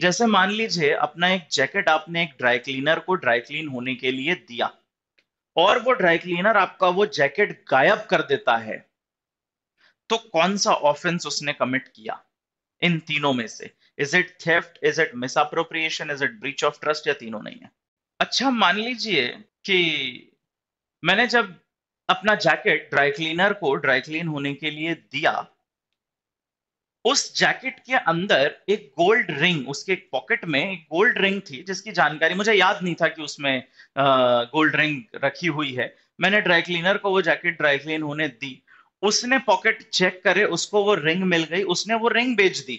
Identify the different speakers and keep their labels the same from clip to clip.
Speaker 1: जैसे मान लीजिए अपना एक जैकेट आपने एक ड्राई क्लीनर को ड्राई क्लीन होने के लिए दिया और वो ड्राई क्लीनर आपका वो जैकेट गायब कर देता है तो कौन सा ऑफेंस उसने कमिट किया इन तीनों में से is it theft is it misappropriation is it breach of trust या तीनों नहीं है अच्छा मान लीजिए कि मैंने जब अपना जैकेट ड्राई क्लीनर को ड्राई क्लीन होने के लिए दिया उस जैकेट के अंदर एक गोल्ड रिंग उसके एक पॉकेट में एक गोल्ड रिंग थी जिसकी जानकारी मुझे याद नहीं था कि उसमें गोल्ड रिंग रखी हुई है मैंने ड्राई क्लीनर को वो जैकेट ड्राई क्लीन होने दी उसने पॉकेट चेक करे उसको वो रिंग मिल गई उसने वो रिंग बेच दी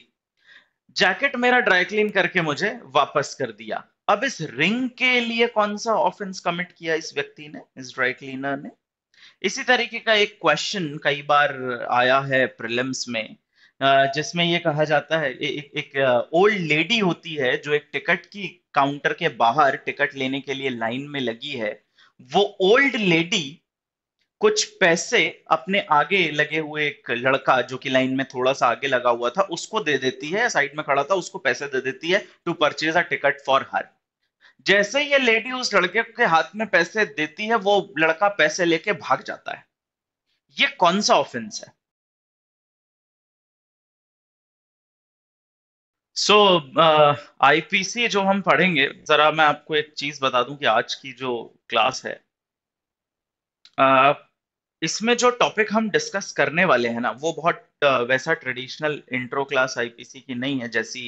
Speaker 1: जैकेट मेरा ड्राई क्लीन करके मुझे वापस कर दिया अब इस रिंग के लिए कौन सा ऑफेंस कमिट किया इस व्यक्ति ने इस ड्राई क्लीनर ने इसी तरीके का एक क्वेश्चन कई बार आया है प्रिलिम्स में जिसमें ये कहा जाता है एक एक ओल्ड लेडी होती है जो एक टिकट की काउंटर के बाहर टिकट लेने के लिए लाइन में लगी है वो ओल्ड लेडी कुछ पैसे अपने आगे लगे हुए एक लड़का जो कि लाइन में थोड़ा सा आगे लगा हुआ था उसको दे देती है साइड में खड़ा था उसको पैसे दे देती है to purchase a ticket for her जैसे ये लेडी उस लड़के के हाथ में पैसे देती है वो लड़का पैसे लेके भाग जाता है ये कौन सा ऑफेंस है सो आईपीसी uh, जो हम पढ़ेंगे जरा मैं आपको एक चीज बता दूं कि आज की जो क्लास है uh, इसमें जो टॉपिक हम डिस्कस करने वाले हैं ना वो बहुत uh, वैसा ट्रेडिशनल इंट्रो क्लास आईपीसी की नहीं है जैसी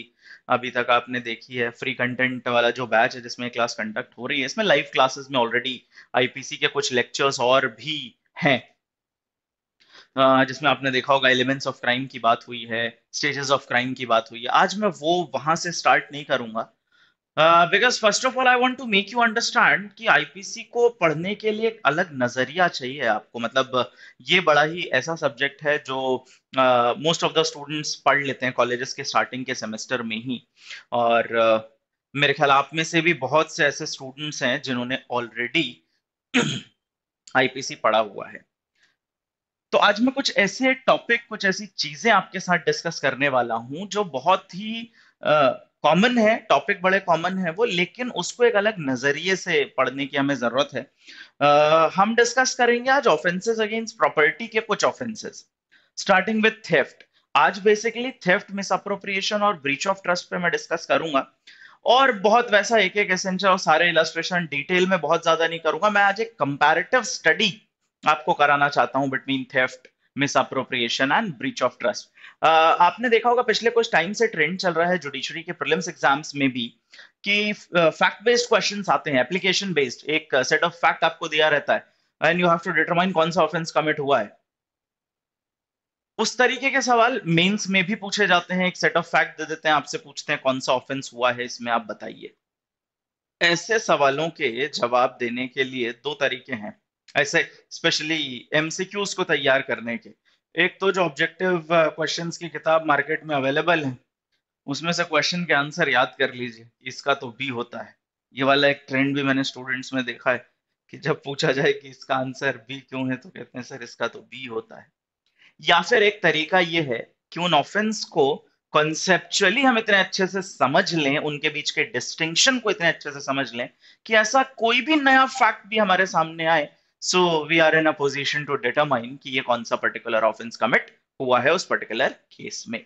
Speaker 1: अभी तक आपने देखी है फ्री कंटेंट वाला जो बैच है जिसमें क्लास कंडक्ट हो रही है इसमें लाइव क्लासेस में ऑलरेडी आईपीसी के कुछ लेक्चर्स और भी हैं जिसमें आपने देखा होगा एलिमेंट्स ऑफ क्राइम की बात हुई है स्टेजेस ऑफ क्राइम की बात हुई है आज मैं वो वहां से स्टार्ट नहीं करूंगा because first of all I want to make you understand कि आईपीसी को पढ़ने के लिए एक अलग नजरिया चाहिए आपको मतलब ये बड़ा ही ऐसा सब्जेक्ट है जो मोस्ट ऑफ द स्टूडेंट्स पढ़ लेते हैं कॉलेजेस के स्टार्टिंग के सेमेस्टर में ही और uh, मेरे ख्याल आप में से भी बहुत से ऐसे स्टूडेंट्स हैं जिन्होंने ऑलरेडी आईपीसी पढ़ा हुआ है तो आज मैं कुछ ऐसे टॉपिक कुछ ऐसी चीजें आपके साथ डिस्कस करने वाला हूं जो बहुत ही कॉमन है टॉपिक बड़े कॉमन है वो लेकिन उसको एक अलग नजरिए से पढ़ने की हमें जरूरत है uh, हम डिस्कस करेंगे आज ऑफेंसेस अगेंस्ट प्रॉपर्टी के कुछ ऑफेंसेस स्टार्टिंग विथ थेफ्ट आज बेसिकली थेफ्ट अप्रोप्रिएशन और ब्रीच ऑफ ट्रस्ट पे मैं डिस्कस करूंगा और बहुत वैसा एक एक एसेंशियल और सारे इलस्ट्रेशन डिटेल में बहुत ज्यादा नहीं करूंगा मैं आज एक कंपैरेटिव स्टडी आपको कराना चाहता हूं between theft misappropriation and breach of trust आपने देखा होगा पिछले कुछ टाइम से ट्रेंड चल रहा है जुडिशरी के प्रिलिम्स एग्जाम्स में भी कि फैक्ट बेस्ड क्वेश्चन आते हैं एप्लीकेशन बेस्ड एक सेट ऑफ फैक्ट आपको दिया रहता है and you have to determine कौन सा ऑफेंस कमिट हुआ है उस तरीके के सवाल मेंस में भी पूछे जाते हैं एक सेट ऑफ फैक्ट दे देते हैं आपसे पूछते हैं कौन सा ऑफेंस हुआ है इसमें आप बताइए ऐसे सवालों के जवाब देने के लिए दो तरीके हैं ऐसे स्पेशली एमसीक्यूज को तैयार करने के एक तो जो ऑब्जेक्टिव क्वेश्चन uh, की किताब मार्केट में अवेलेबल है उसमें से क्वेश्चन के आंसर याद कर लीजिए इसका तो बी होता है ये वाला एक ट्रेंड भी मैंने स्टूडेंट्स में देखा है कि जब पूछा जाए कि इसका आंसर बी क्यों है तो कहते हैं सर इसका तो बी होता है या फिर एक तरीका ये है कि उन ऑफेंस को कॉन्सेप्चुअली हम इतने अच्छे से समझ लें उनके बीच के डिस्टिंक्शन को इतने अच्छे से समझ लें कि ऐसा कोई भी नया फैक्ट भी हमारे सामने आए so we are in a position to determine कि ये कौन सा पर्टिकुलर ऑफेंस कमिट हुआ है उस पर्टिकुलर केस में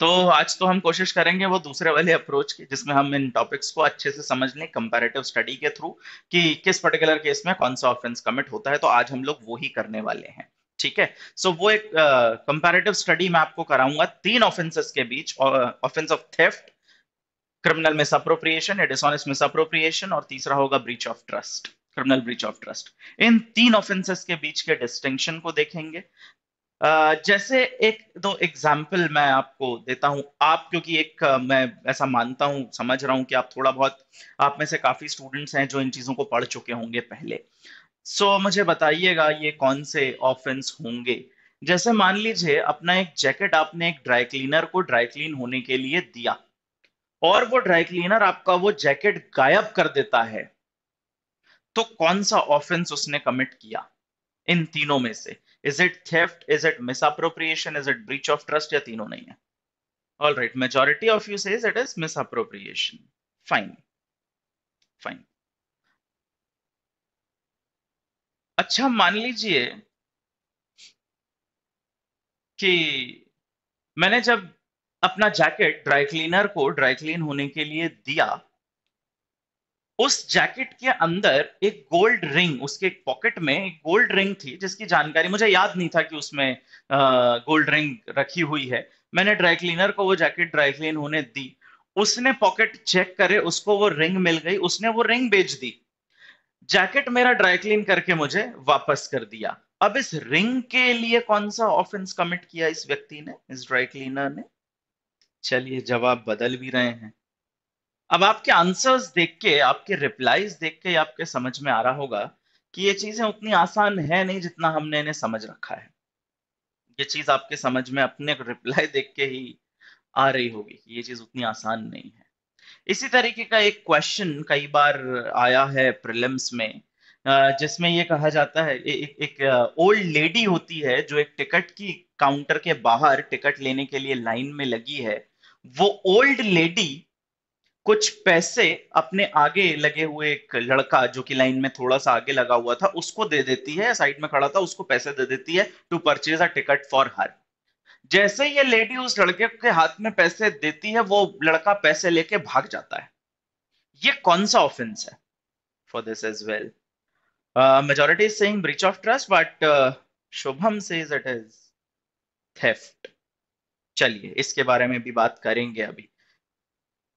Speaker 1: तो आज तो हम कोशिश करेंगे वो दूसरे वाले अप्रोच की जिसमें हम इन टॉपिक्स को अच्छे से समझ लें कंपेरेटिव स्टडी के थ्रू कि किस पर्टिकुलर केस में कौन सा ऑफेंस कमिट होता है तो आज हम लोग वो ही करने वाले हैं ठीक है सो so, वो एक कंपेरेटिव uh, स्टडी मैं आपको कराऊंगा तीन ऑफेंसेस के बीच offence of theft criminal misappropriation या डिसऑनेस्ट अप्रोप्रिएशन और तीसरा होगा breach of trust criminal breach of trust इन तीन ऑफेंसेस के बीच के डिस्टिंक्शन को देखेंगे Uh, जैसे एक दो एग्जाम्पल मैं आपको देता हूं आप क्योंकि एक मैं ऐसा मानता हूं समझ रहा हूं कि आप थोड़ा बहुत आप में से काफी स्टूडेंट्स हैं जो इन चीजों को पढ़ चुके होंगे पहले सो so, मुझे बताइएगा ये कौन से ऑफेंस होंगे जैसे मान लीजिए अपना एक जैकेट आपने एक ड्राई क्लीनर को ड्राई क्लीन होने के लिए दिया और वो ड्राई क्लीनर आपका वो जैकेट गायब कर देता है तो कौन सा ऑफेंस उसने कमिट किया इन तीनों में से is it theft is it appropriation is it breach of trust या तीनों नहीं है all right majority of you says it is appropriation fine fine अच्छा मान लीजिए कि मैंने जब अपना जैकेट ड्राई क्लीनर को ड्राई क्लीन होने के लिए दिया उस जैकेट के अंदर एक गोल्ड रिंग उसके एक पॉकेट में एक गोल्ड रिंग थी जिसकी जानकारी मुझे याद नहीं था कि उसमें गोल्ड रिंग रखी हुई है मैंने ड्राई क्लीनर को वो जैकेट ड्राई क्लीन होने दी उसने पॉकेट चेक करे उसको वो रिंग मिल गई उसने वो रिंग बेच दी जैकेट मेरा ड्राई क्लीन करके मुझे वापस कर दिया अब इस रिंग के लिए कौन सा ऑफेंस कमिट किया इस व्यक्ति ने इस ड्राई क्लीनर ने चलिए जवाब बदल भी रहे हैं अब आपके आंसर्स देख के आपके रिप्लाईज देख के आपके समझ में आ रहा होगा कि ये चीजें उतनी आसान है नहीं जितना हमने इन्हें समझ रखा है ये चीज आपके समझ में अपने रिप्लाई देख के ही आ रही होगी कि ये चीज उतनी आसान नहीं है इसी तरीके का एक क्वेश्चन कई बार आया है प्रिलिम्स में जिसमें ये कहा जाता है एक एक ओल्ड लेडी होती है जो एक टिकट की काउंटर के बाहर टिकट लेने के लिए लाइन में लगी है वो ओल्ड लेडी कुछ पैसे अपने आगे लगे हुए एक लड़का जो कि लाइन में थोड़ा सा आगे लगा हुआ था उसको दे देती है साइड में खड़ा था उसको पैसे दे देती है to purchase a ticket for her जैसे ये लेडी उस लड़के के हाथ में पैसे देती है वो लड़का पैसे लेके भाग जाता है ये कौन सा ऑफेंस है for this as well majority is saying breach of trust but Shubham says it is theft चलिए इसके बारे में भी बात करेंगे अभी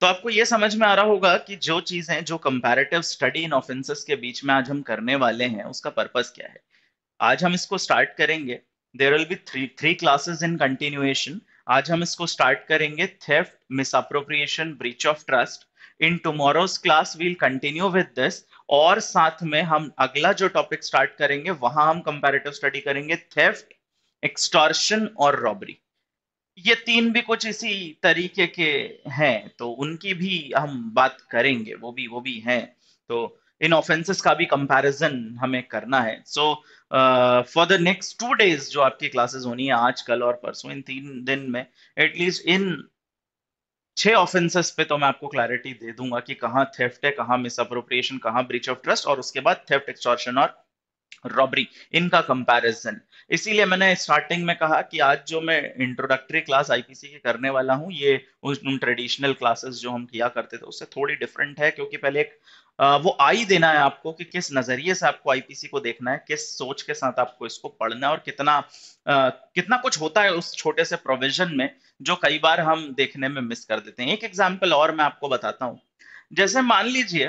Speaker 1: तो आपको ये समझ में आ रहा होगा कि जो चीजें जो कंपैरेटिव स्टडी इन ऑफेंसेस के बीच में आज हम करने वाले हैं उसका पर्पस क्या है आज हम इसको स्टार्ट करेंगे there will be three three classes in continuation आज हम इसको स्टार्ट करेंगे theft misappropriation breach of trust in tomorrow's class will continue with this और साथ में हम अगला जो टॉपिक स्टार्ट करेंगे वहां हम कंपेरेटिव स्टडी करेंगे थेफ्ट एक्सटॉर्शन और रॉबरी ये तीन भी कुछ इसी तरीके के हैं तो उनकी भी हम बात करेंगे वो भी वो भी हैं तो इन ऑफेंसेस का भी कंपैरिजन हमें करना है so for the next two days जो आपकी क्लासेस होनी है आज कल और परसों इन तीन दिन में एटलीस्ट इन छह ऑफेंसेस पे तो मैं आपको क्लैरिटी दे दूंगा कि कहाँ थेफ्ट है कहाँ मिसअप्रोप्रिएशन कहाँ ब्रीच ऑफ ट्रस्ट और उसके बाद थेफ्ट एक्सटॉर्शन और रॉबरी इनका कंपैरिजन इसीलिए मैंने स्टार्टिंग में कहा कि आज जो मैं इंट्रोडक्टरी क्लास आईपीसी की करने वाला हूँ ये उन ट्रेडिशनल क्लासेस जो हम किया करते थे उससे थोड़ी डिफरेंट है क्योंकि पहले एक वो आई देना है आपको कि किस नजरिए से आपको आईपीसी को देखना है किस सोच के साथ आपको इसको पढ़ना है और कितना आ, कितना कुछ होता है उस छोटे से प्रोविजन में जो कई बार हम देखने में मिस कर देते हैं एक एग्जाम्पल और मैं आपको बताता हूँ जैसे मान लीजिए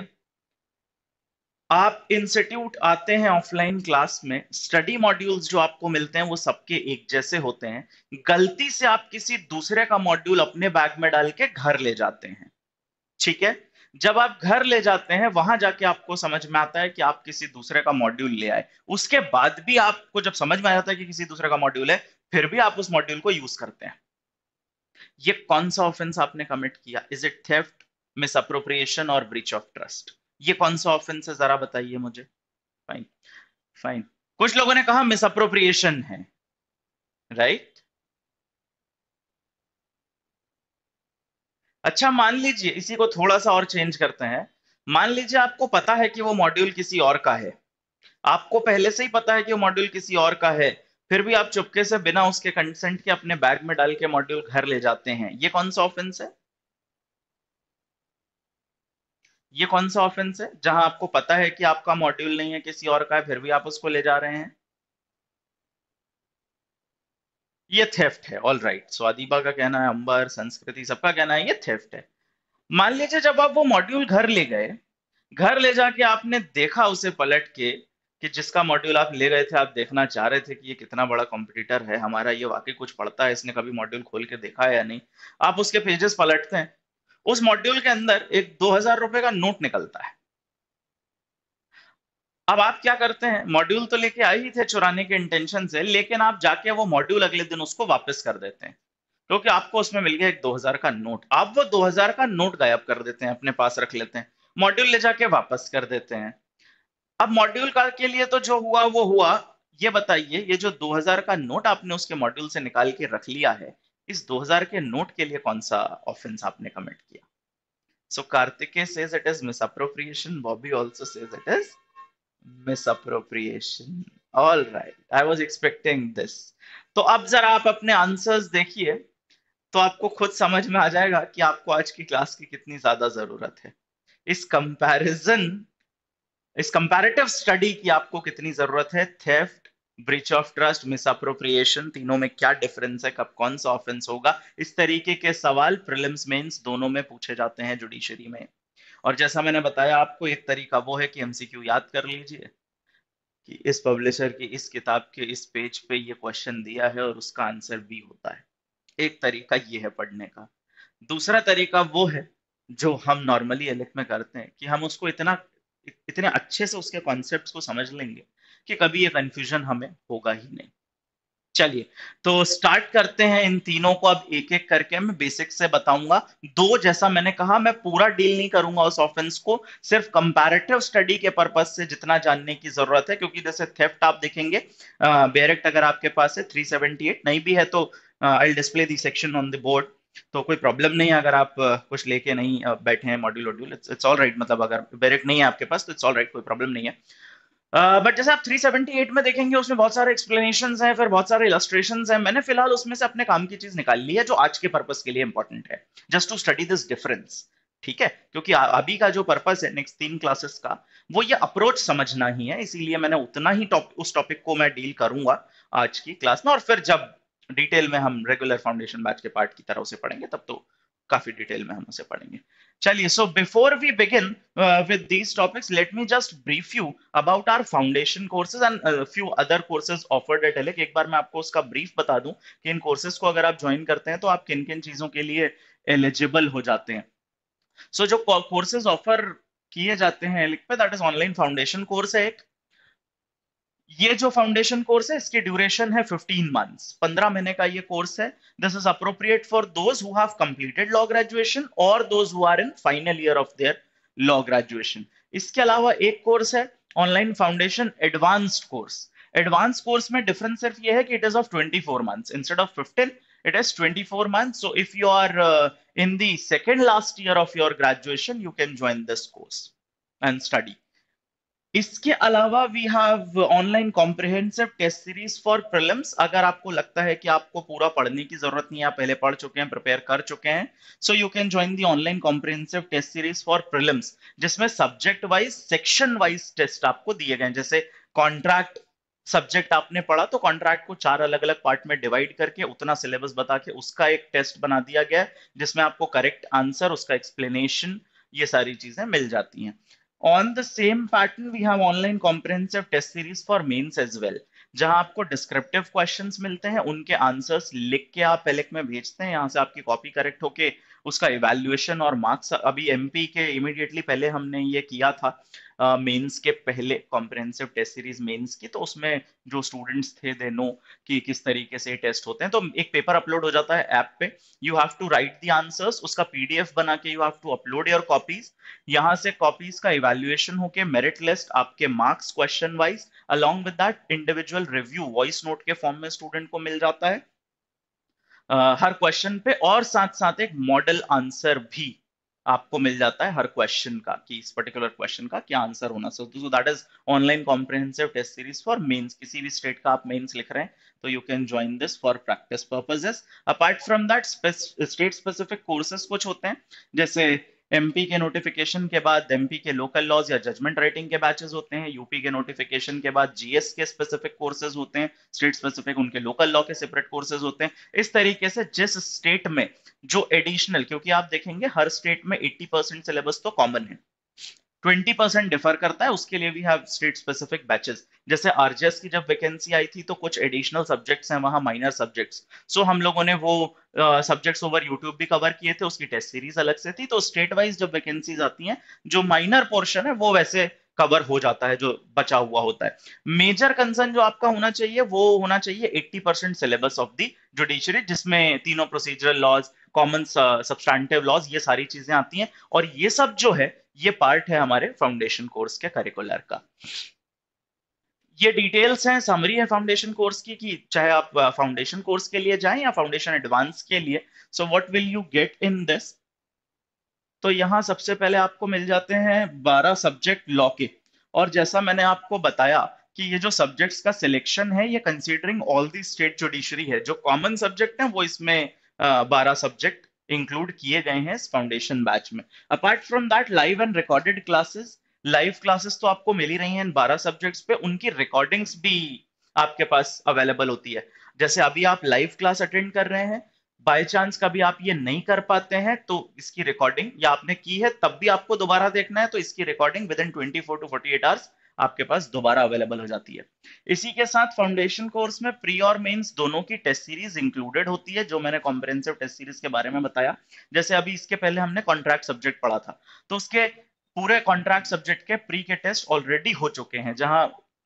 Speaker 1: आप इंस्टीट्यूट आते हैं ऑफलाइन क्लास में स्टडी मॉड्यूल्स जो आपको मिलते हैं वो सबके एक जैसे होते हैं गलती से आप किसी दूसरे का मॉड्यूल अपने बैग में डाल के घर ले जाते हैं ठीक है जब आप घर ले जाते हैं वहां जाके आपको समझ में आता है कि आप किसी दूसरे का मॉड्यूल ले आए उसके बाद भी आपको जब समझ में आ जाता है कि किसी दूसरे का मॉड्यूल है फिर भी आप उस मॉड्यूल को यूज करते हैं ये कौन सा ऑफेंस आपने कमिट किया इज इट थेफ्ट और ब्रीच ऑफ ट्रस्ट ये कौन सा ऑफेंस है जरा बताइए मुझे फाइन फाइन कुछ लोगों ने कहा मिसअप्रोप्रिएशन है राइट right? अच्छा मान लीजिए इसी को थोड़ा सा और चेंज करते हैं मान लीजिए आपको पता है कि वो मॉड्यूल किसी और का है आपको पहले से ही पता है कि वो मॉड्यूल किसी और का है फिर भी आप चुपके से बिना उसके कंसेंट के अपने बैग में डाल के मॉड्यूल घर ले जाते हैं ये कौन सा ऑफेंस है ये कौन सा ऑफेंस है जहां आपको पता है कि आपका मॉड्यूल नहीं है किसी और का है फिर भी आप उसको ले जा रहे हैं ये थेफ्ट है ऑल राइट right. स्वादीपा का कहना है अंबर संस्कृति सबका कहना है ये थेफ्ट है मान लीजिए जब आप वो मॉड्यूल घर ले गए घर ले जाके आपने देखा उसे पलट के कि जिसका मॉड्यूल आप ले गए थे आप देखना चाह रहे थे कि ये कितना बड़ा कॉम्पिटिटर है हमारा ये वाकई कुछ पढ़ता है इसने कभी मॉड्यूल खोल के देखा है या नहीं आप उसके पेजेस पलटते हैं उस मॉड्यूल के अंदर एक दो हजार रुपए का नोट निकलता है अब आप क्या करते हैं मॉड्यूल तो लेके आए ही थे चुराने के इंटेंशन से लेकिन आप जाके वो मॉड्यूल अगले दिन उसको वापस कर देते हैं क्योंकि तो आपको उसमें मिल गया एक हजार का नोट आप वो हजार का नोट गायब कर देते हैं अपने पास रख लेते हैं मॉड्यूल ले जाके वापस कर देते हैं अब मॉड्यूल का के लिए तो जो हुआ वो हुआ ये बताइए ये जो 2000 का नोट आपने उसके मॉड्यूल से निकाल के रख लिया है इस 2000 के नोट के लिए कौन सा ऑफेंस आपने कमिट किया so Kartikey says it is misappropriation Bobby also says it is misappropriation all right I was expecting this तो अब जरा आप अपने आंसर्स देखिए तो आपको खुद समझ में आ जाएगा कि आपको आज की क्लास की कितनी ज्यादा जरूरत है इस कंपैरिजन इस कंपैरेटिव स्टडी की आपको कितनी जरूरत है theft breach of trust misappropriation तीनों में क्या डिफरेंस है कब कौन सा ऑफेंस होगा इस तरीके के सवाल प्रिलिम्स मेंस दोनों में पूछे जाते हैं जुडिशरी में और जैसा मैंने बताया आपको एक तरीका वो है कि एमसीक्यू याद कर लीजिए कि इस पब्लिशर की इस किताब के इस पेज पे ये क्वेश्चन दिया है और उसका आंसर भी होता है एक तरीका ये है पढ़ने का दूसरा तरीका वो है जो हम नॉर्मली एलेक्ट में करते हैं कि हम उसको इतना इतने अच्छे से उसके कॉन्सेप्ट को समझ लेंगे कि कभी ये कंफ्यूजन हमें होगा ही नहीं चलिए तो स्टार्ट करते हैं इन तीनों को अब एक एक करके मैं बेसिक से बताऊंगा दो जैसा मैंने कहा मैं पूरा डील नहीं करूंगा उस ऑफेंस को सिर्फ कंपैरेटिव स्टडी के पर्पज से जितना जानने की जरूरत है क्योंकि जैसे थेफ्ट आप देखेंगे बेरेक्ट अगर आपके पास है 378 नहीं भी है तो I display the section on the board तो कोई प्रॉब्लम नहीं है अगर आप कुछ लेके नहीं बैठे हैं मॉड्यूल वॉड्यूल इट्स ऑल राइट मतलब अगर बेरेक्ट नहीं है आपके पास तो इट्स ऑल राइट कोई प्रॉब्लम नहीं है बट uh, जैसे आप 378 में देखेंगे उसमें बहुत सारे एक्सप्लेनेशन हैं फिर बहुत सारे इलस्ट्रेशन हैं मैंने फिलहाल उसमें से अपने काम की चीज निकाल ली है जो आज के पर्पज के लिए इंपॉर्टेंट है just to study this difference ठीक है क्योंकि अभी का जो पर्पज है नेक्स्ट तीन क्लासेस का वो ये अप्रोच समझना ही है इसीलिए मैंने उतना ही टॉप उस टॉपिक को मैं डील करूंगा आज की क्लास में और फिर जब डिटेल में हम रेगुलर फाउंडेशन बैच के पार्ट की तरह से पढ़ेंगे तब तो काफी डिटेल में हम उसे पढ़ेंगे चलिए so before we begin with these topics let me just brief you about our foundation courses and few other courses offered at ALEC एक बार मैं आपको उसका ब्रीफ बता दूं कि इन कोर्सेज को अगर आप ज्वाइन करते हैं तो आप किन किन चीजों के लिए एलिजिबल हो जाते हैं सो so, जो कोर्सेज ऑफर किए जाते हैं एलेक पे that is online foundation course है एक ये जो फाउंडेशन कोर्स है इसकी ड्यूरेशन है 15 मंथ्स 15 महीने का ये कोर्स है this is appropriate for those who have completed law graduation और those who are in final year of their law graduation इसके अलावा एक कोर्स है online foundation advanced course advance course में डिफरेंस सिर्फ ये है कि it is of 24 months instead of 15 it is 24 months so if you are in the second last year of your graduation you can join this course and study इसके अलावा we have online comprehensive test series for prelims अगर आपको लगता है कि आपको पूरा पढ़ने की जरूरत नहीं है आप पहले पढ़ चुके हैं प्रिपेयर कर चुके हैं so you can join the online comprehensive test series for prelims जिसमें subject wise section wise test आपको दिए गए जैसे कॉन्ट्रैक्ट सब्जेक्ट आपने पढ़ा तो कॉन्ट्रैक्ट को चार अलग अलग पार्ट में डिवाइड करके उतना सिलेबस बता के उसका एक टेस्ट बना दिया गया जिसमें आपको करेक्ट आंसर उसका एक्सप्लेनेशन ये सारी चीजें मिल जाती हैं on the same pattern we have online comprehensive test series for mains as well जहां आपको डिस्क्रिप्टिव क्वेश्चंस मिलते हैं उनके आंसर्स लिख के आप एलेक में भेजते हैं यहां से आपकी कॉपी करेक्ट होके उसका इवेल्युएशन और मार्क्स अभी एम के इमिडिएटली पहले हमने ये किया था मेंस के पहले कॉम्प्रहेंसिव टेस्ट सीरीज मेंस की तो उसमें जो स्टूडेंट्स थे दे नो कि किस तरीके से टेस्ट होते हैं तो एक पेपर अपलोड हो जाता है ऐप पे you have to write the answers उसका पीडीएफ बना के you have to upload your copies यहाँ से कॉपीज का इवेल्युएशन होके मेरिट लिस्ट आपके marks question wise along with that individual review voice note के फॉर्म में स्टूडेंट को मिल जाता है हर क्वेश्चन पे और साथ साथ एक मॉडल आंसर भी आपको मिल जाता है हर क्वेश्चन का कि इस पर्टिकुलर क्वेश्चन का क्या आंसर होना चाहिए so that is online comprehensive test series for mains किसी भी स्टेट का आप मेंस लिख रहे हैं तो you can join this for practice purposes apart from that state specific courses कुछ होते हैं जैसे एमपी के नोटिफिकेशन के बाद एमपी के लोकल लॉज या जजमेंट राइटिंग के बैचेस होते हैं यूपी के नोटिफिकेशन के बाद जीएस के स्पेसिफिक कोर्सेज होते हैं स्टेट स्पेसिफिक उनके लोकल लॉ के सेपरेट कोर्सेज होते हैं इस तरीके से जिस स्टेट में जो एडिशनल क्योंकि आप देखेंगे हर स्टेट में 80 परसेंट सिलेबस तो कॉमन है ट्वेंटी परसेंट डिफर करता है उसके लिए we have state specific batches जैसे आरजीएस की जब वैकेंसी आई थी तो कुछ एडिशनल सब्जेक्ट्स हैं वहाँ माइनर सब्जेक्ट्स सो हम लोगों ने वो सब्जेक्ट्स ओवर यूट्यूब भी कवर किए थे उसकी टेस्ट सीरीज अलग से थी तो स्टेट वाइज जब वैकेंसीज आती हैं जो माइनर पोर्शन है वो वैसे कवर हो जाता है जो बचा हुआ होता है मेजर कंसर्न जो आपका होना चाहिए वो होना चाहिए 80 percent syllabus of the judiciary जिसमें तीनों procedural laws common substantive laws ये सारी चीजें आती हैं और ये सब जो है ये पार्ट है हमारे फाउंडेशन कोर्स के करिकुलर का ये डिटेल्स हैं समरी है फाउंडेशन कोर्स की कि चाहे आप फाउंडेशन uh, कोर्स के लिए जाएं या फाउंडेशन एडवांस के लिए so what will you get in this तो यहां सबसे पहले आपको मिल जाते हैं बारह सब्जेक्ट लॉ के और जैसा मैंने आपको बताया कि ये जो सब्जेक्ट्स का सिलेक्शन है ये considering all the state judiciary है जो कॉमन सब्जेक्ट है वो इसमें uh, बारह सब्जेक्ट इंक्लूड किए गए हैं इस फाउंडेशन बैच में apart from that live and recorded classes live classes तो आपको मिल ही रही हैं इन बारह सब्जेक्ट्स पे उनकी रिकॉर्डिंग्स भी आपके पास अवेलेबल होती है जैसे अभी आप लाइव क्लास अटेंड कर रहे हैं बाय चांस कभी आप ये नहीं कर पाते हैं तो इसकी रिकॉर्डिंग या आपने की है तब भी आपको दोबारा देखना है तो इसकी recording within twenty four to forty eight hours आपके पास दोबारा अवेलेबल हो जाती है इसी के साथ फाउंडेशन कोर्स में प्री और मेंस दोनों की टेस्ट सीरीज इंक्लूडेड होती है जो मैंने कॉम्प्रेंसिव टेस्ट सीरीज के बारे में बताया जैसे अभी इसके पहले हमने कॉन्ट्रैक्ट सब्जेक्ट पढ़ा था तो उसके पूरे कॉन्ट्रैक्ट सब्जेक्ट के प्री के टेस्ट ऑलरेडी हो चुके हैं जहां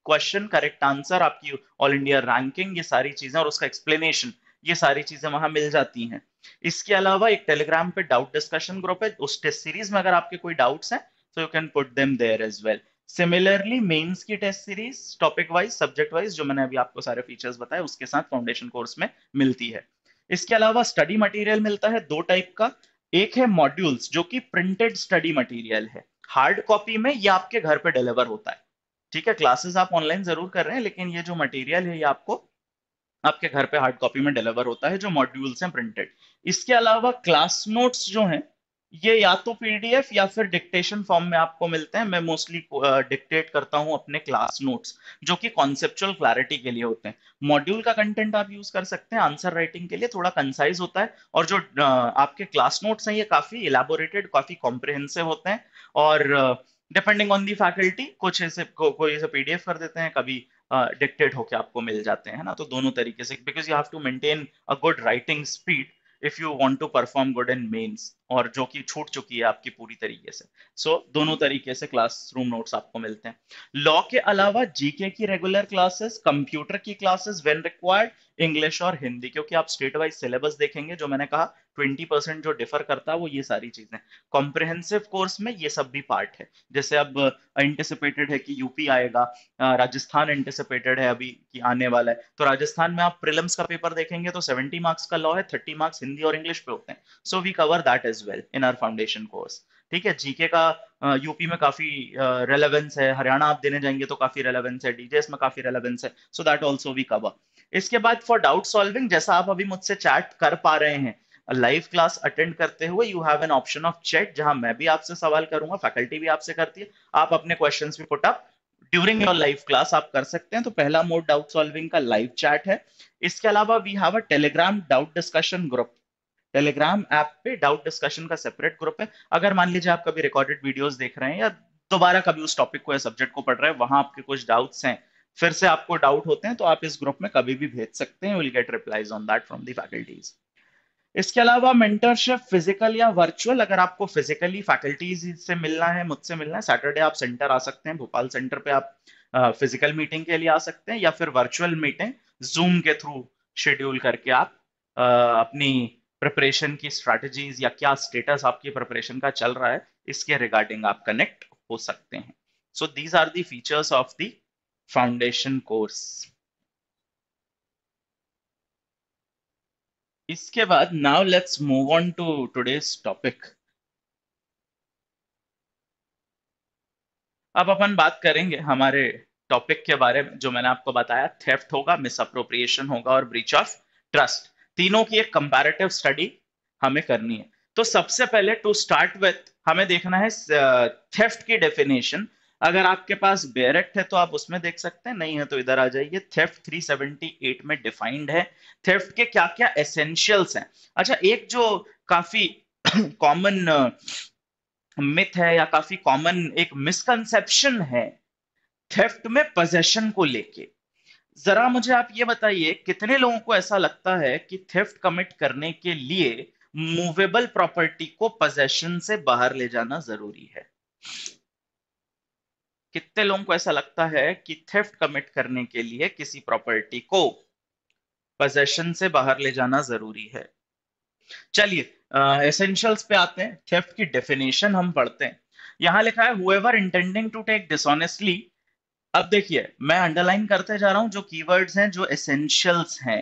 Speaker 1: क्वेश्चन करेक्ट आंसर आपकी ऑल इंडिया रैंकिंग ये सारी चीजें और उसका एक्सप्लेनेशन ये सारी चीजें वहां मिल जाती हैं इसके अलावा एक टेलीग्राम पे डाउट डिस्कशन ग्रुप है उस टेस्ट सीरीज में अगर आपके कोई डाउट्स हैं तो you can put them there as well similarly mains की test series topic wise subject wise जो मैंने अभी आपको सारे फीचर्स बताए उसके साथ फाउंडेशन कोर्स में मिलती है इसके अलावा स्टडी मटेरियल मिलता है दो टाइप का एक है मॉड्यूल्स जो कि प्रिंटेड स्टडी मटेरियल है हार्ड कॉपी में ये आपके घर पे डिलीवर होता है ठीक है क्लासेस आप ऑनलाइन जरूर कर रहे हैं लेकिन ये जो मटेरियल है ये आपको आपके घर पे हार्ड कॉपी में डिलीवर होता है जो मॉड्यूल्स हैं प्रिंटेड इसके अलावा क्लास नोट्स जो हैं ये या तो पीडीएफ या फिर डिक्टेशन फॉर्म में आपको मिलते हैं मैं मोस्टली डिक्टेट uh, करता हूं अपने क्लास नोट्स जो कि कॉन्सेप्चुअल क्लैरिटी के लिए होते हैं मॉड्यूल का कंटेंट आप यूज कर सकते हैं आंसर राइटिंग के लिए थोड़ा कंसाइज होता है और जो uh, आपके क्लास नोट्स हैं ये काफी इलेबोरेटेड काफी कॉम्प्रिहेंसिव होते हैं और डिपेंडिंग ऑन दी फैकल्टी कुछ ऐसे कोई ऐसे पीडीएफ कर देते हैं कभी डिक्टेट uh, होके आपको मिल जाते हैं ना तो दोनों तरीके से because you have to maintain a good writing speed if you want to perform good in mains और जो कि छूट चुकी है आपकी पूरी तरीके से सो so, दोनों तरीके से क्लासरूम नोट्स आपको मिलते हैं लॉ के अलावा जीके की रेगुलर क्लासेस कंप्यूटर की क्लासेस व्हेन रिक्वायर्ड इंग्लिश और हिंदी क्योंकि आप स्टेट वाइज सिलेबस देखेंगे जो मैंने कहा 20 परसेंट जो डिफर करता है वो ये सारी चीजें कॉम्प्रिहेंसिव कोर्स में ये सब भी पार्ट है जैसे अब एंटिसिपेटेड uh, है कि यूपी आएगा uh, राजस्थान एंटिसिपेटेड है अभी कि आने वाला है तो राजस्थान में आप प्रिलम्स का पेपर देखेंगे तो 70 मार्क्स का लॉ है 30 मार्क्स हिंदी और इंग्लिश पे होते हैं so we cover that is as well in our foundation course ठीक है जीके का यूपी में काफी रेलेवेंस है हरियाणा आप देने जाएंगे तो काफी रेलेवेंस है डीजेस में काफी रेलेवेंस है so that also we cover इसके बाद फॉर डाउट सॉल्विंग जैसा आप अभी मुझसे चैट कर पा रहे हैं लाइव क्लास अटेंड करते हुए you have an option of chat जहां मैं भी आपसे सवाल करूंगा फैकल्टी भी आपसे करती है आप अपने क्वेश्चन भी put up during your live class आप कर सकते हैं तो पहला मोड डाउट सॉल्विंग का लाइव चैट है इसके अलावा we have a Telegram doubt discussion group Telegram app पे डाउट डिस्कशन का सेपरेट ग्रुप है अगर मान लीजिए आप कभी रिकॉर्डेड वीडियोस देख रहे हैं या दोबारा कभी उस टॉपिक को या सब्जेक्ट को पढ़ रहे हैं वहां आपके कुछ डाउट्स हैं फिर से आपको डाउट होते हैं तो आप इस ग्रुप में कभी भी भेज सकते हैं will get replies on that from the faculties इसके अलावा मेंटरशिप फिजिकल या वर्चुअल अगर आपको फिजिकली फैकल्टीज से मिलना है मुझसे मिलना है सैटरडे आप सेंटर आ सकते हैं भोपाल सेंटर पे आप फिजिकल uh, मीटिंग के लिए आ सकते हैं या फिर वर्चुअल मीटिंग जूम के थ्रू शेड्यूल करके आप uh, अपनी प्रिपरेशन की स्ट्रैटेजीज या क्या स्टेटस आपकी प्रिपरेशन का चल रहा है इसके रिगार्डिंग आप कनेक्ट हो सकते हैं so these are the features of the foundation course इसके बाद now let's move on to today's topic अब अपन बात करेंगे हमारे टॉपिक के बारे में जो मैंने आपको बताया थेफ्ट होगा मिसअप्रोप्रिएशन होगा और ब्रीच ऑफ ट्रस्ट तीनों की एक कंपैरेटिव स्टडी हमें करनी है तो सबसे पहले टू स्टार्ट विथ हमें देखना है थेफ्ट uh, की डेफिनेशन अगर आपके पास बेरेक्ट है तो आप उसमें देख सकते हैं नहीं है तो इधर आ जाइए थेफ्ट 378 में डिफाइंड है थेफ्ट के क्या क्या एसेंशियल्स हैं अच्छा एक जो काफी कॉमन मिथ uh, है या काफी कॉमन एक मिसकंसेप्शन है थेफ्ट में पोजेशन को लेके जरा मुझे आप ये बताइए कितने लोगों को ऐसा लगता है कि थेफ्ट कमिट करने के लिए मूवेबल प्रॉपर्टी को पजेशन से बाहर ले जाना जरूरी है कितने लोगों को ऐसा लगता है कि थेफ्ट कमिट करने के लिए किसी प्रॉपर्टी को पजेशन से बाहर ले जाना जरूरी है चलिए एसेंशियल्स पे आते हैं थेफ्ट की डेफिनेशन हम पढ़ते हैं यहां लिखा है whoever intending to take dishonestly अब देखिए मैं अंडरलाइन करते जा रहा हूं जो कीवर्ड्स हैं जो एसेंशियल्स हैं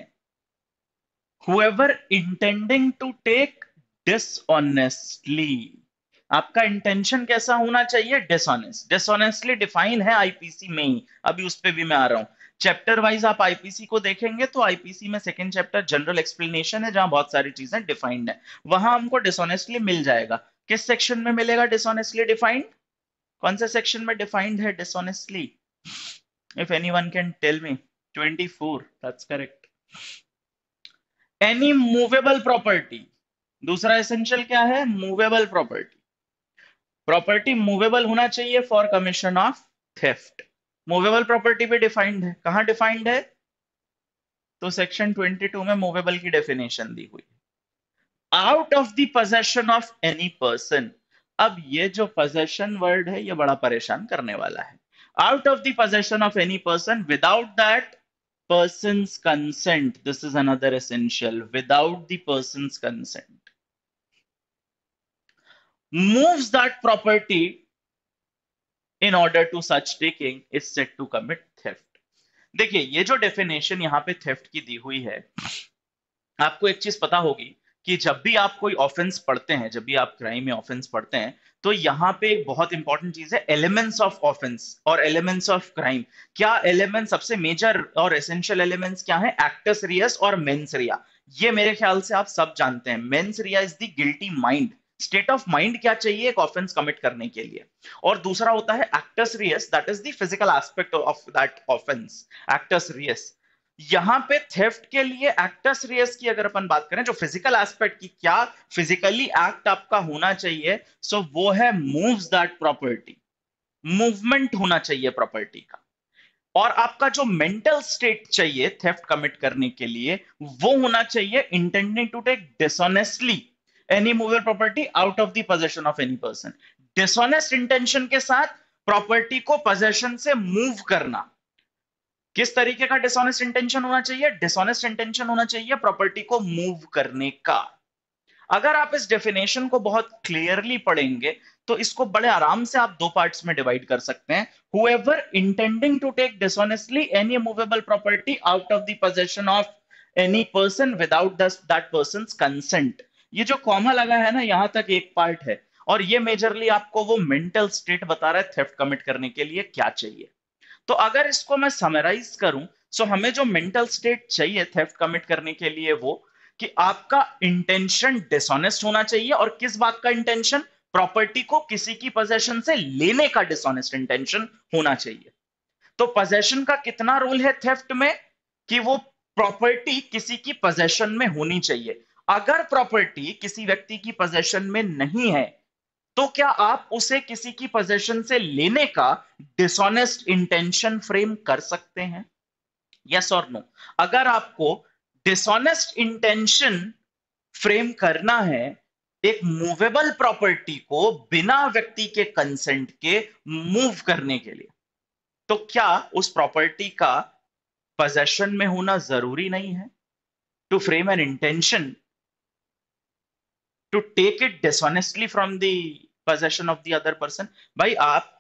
Speaker 1: whoever intending to take dishonestly आपका इंटेंशन कैसा होना चाहिए डिसऑनेस्ट डिसऑनेस्टली डिफाइन है आईपीसी में ही अभी उस पर भी मैं आ रहा हूं चैप्टर वाइज आप आईपीसी को देखेंगे तो आईपीसी में सेकेंड चैप्टर जनरल एक्सप्लेनेशन है जहां बहुत सारी चीजें डिफाइंड है वहां हमको डिसऑनेस्टली मिल जाएगा किस सेक्शन में मिलेगा डिसऑनेस्टली डिफाइंड कौन से सेक्शन में डिफाइंड है dishonestly If anyone can tell me, 24. That's correct. Any movable property. दूसरा एसेंशियल क्या है मूवेबल प्रॉपर्टी प्रॉपर्टी मूवेबल होना चाहिए for commission of theft movable property भी डिफाइंड है कहा डिफाइंड है तो सेक्शन 22 में मूवेबल की डेफिनेशन दी हुई out of the possession of any person अब ये जो पोजेशन वर्ड है ये बड़ा परेशान करने वाला है out of the possession of any person without that person's consent. This is another essential without the person's consent. Moves that property in order to such taking is said to commit theft. देखिए ये जो definition यहाँ पे theft की दी हुई है आपको एक चीज पता होगी कि जब भी आप कोई ऑफेंस पढ़ते हैं जब भी आप क्राइम में ऑफेंस पढ़ते हैं तो यहाँ पे एक बहुत इंपॉर्टेंट चीज है एलिमेंट्स ऑफ ऑफेंस और एलिमेंट्स ऑफ क्राइम क्या एलिमेंट सबसे मेजर और एसेंशियल एलिमेंट्स क्या है एक्टर्स रियस और मेन्स रिया ये मेरे ख्याल से आप सब जानते हैं mens rea is the guilty mind state of mind क्या चाहिए एक ऑफेंस कमिट करने के लिए और दूसरा होता है actus reus that is the physical aspect of that offence actus reus यहां पे थेफ्ट के लिए एक्टर्स रेस की अगर अपन बात करें जो फिजिकल एस्पेक्ट की क्या फिजिकली एक्ट आपका होना चाहिए सो वो है मूव्स दैट प्रॉपर्टी मूवमेंट होना चाहिए प्रॉपर्टी का और आपका जो मेंटल स्टेट चाहिए थेफ्ट कमिट करने के लिए वो होना चाहिए intending to take dishonestly any movable property out of the possession of any person dishonest intention के साथ प्रॉपर्टी को पोजेशन से मूव करना किस तरीके का डिसऑनेस्ट इंटेंशन होना चाहिए डिसऑनेस्ट इंटेंशन होना चाहिए प्रॉपर्टी को मूव करने का अगर आप इस डेफिनेशन को बहुत क्लियरली पढ़ेंगे तो इसको बड़े आराम से आप दो पार्ट्स में डिवाइड कर सकते हैं whoever intending to take dishonestly any movable property out of possession of any person without that person consent ये जो कॉमा लगा है ना यहां तक एक पार्ट है और ये मेजरली आपको वो मेंटल स्टेट बता रहा है थेफ्ट कमिट करने के लिए क्या चाहिए तो अगर इसको मैं समराइज करूं सो हमें जो मेंटल स्टेट चाहिए थेफ्ट कमिट करने के लिए वो कि आपका इंटेंशन डिसऑनेस्ट होना चाहिए और किस बात का इंटेंशन प्रॉपर्टी को किसी की पोजेशन से लेने का डिसऑनेस्ट इंटेंशन होना चाहिए तो पोजेशन का कितना रोल है थेफ्ट में कि वो प्रॉपर्टी किसी की पोजेशन में होनी चाहिए अगर प्रॉपर्टी किसी व्यक्ति की पोजेशन में नहीं है तो क्या आप उसे किसी की पोजेशन से लेने का डिसऑनेस्ट इंटेंशन फ्रेम कर सकते हैं यस और नो अगर आपको डिसऑनेस्ट इंटेंशन फ्रेम करना है एक मूवेबल प्रॉपर्टी को बिना व्यक्ति के कंसेंट के मूव करने के लिए तो क्या उस प्रॉपर्टी का पोजेशन में होना जरूरी नहीं है to frame an intention to take it dishonestly from the possession of the other person भाई आप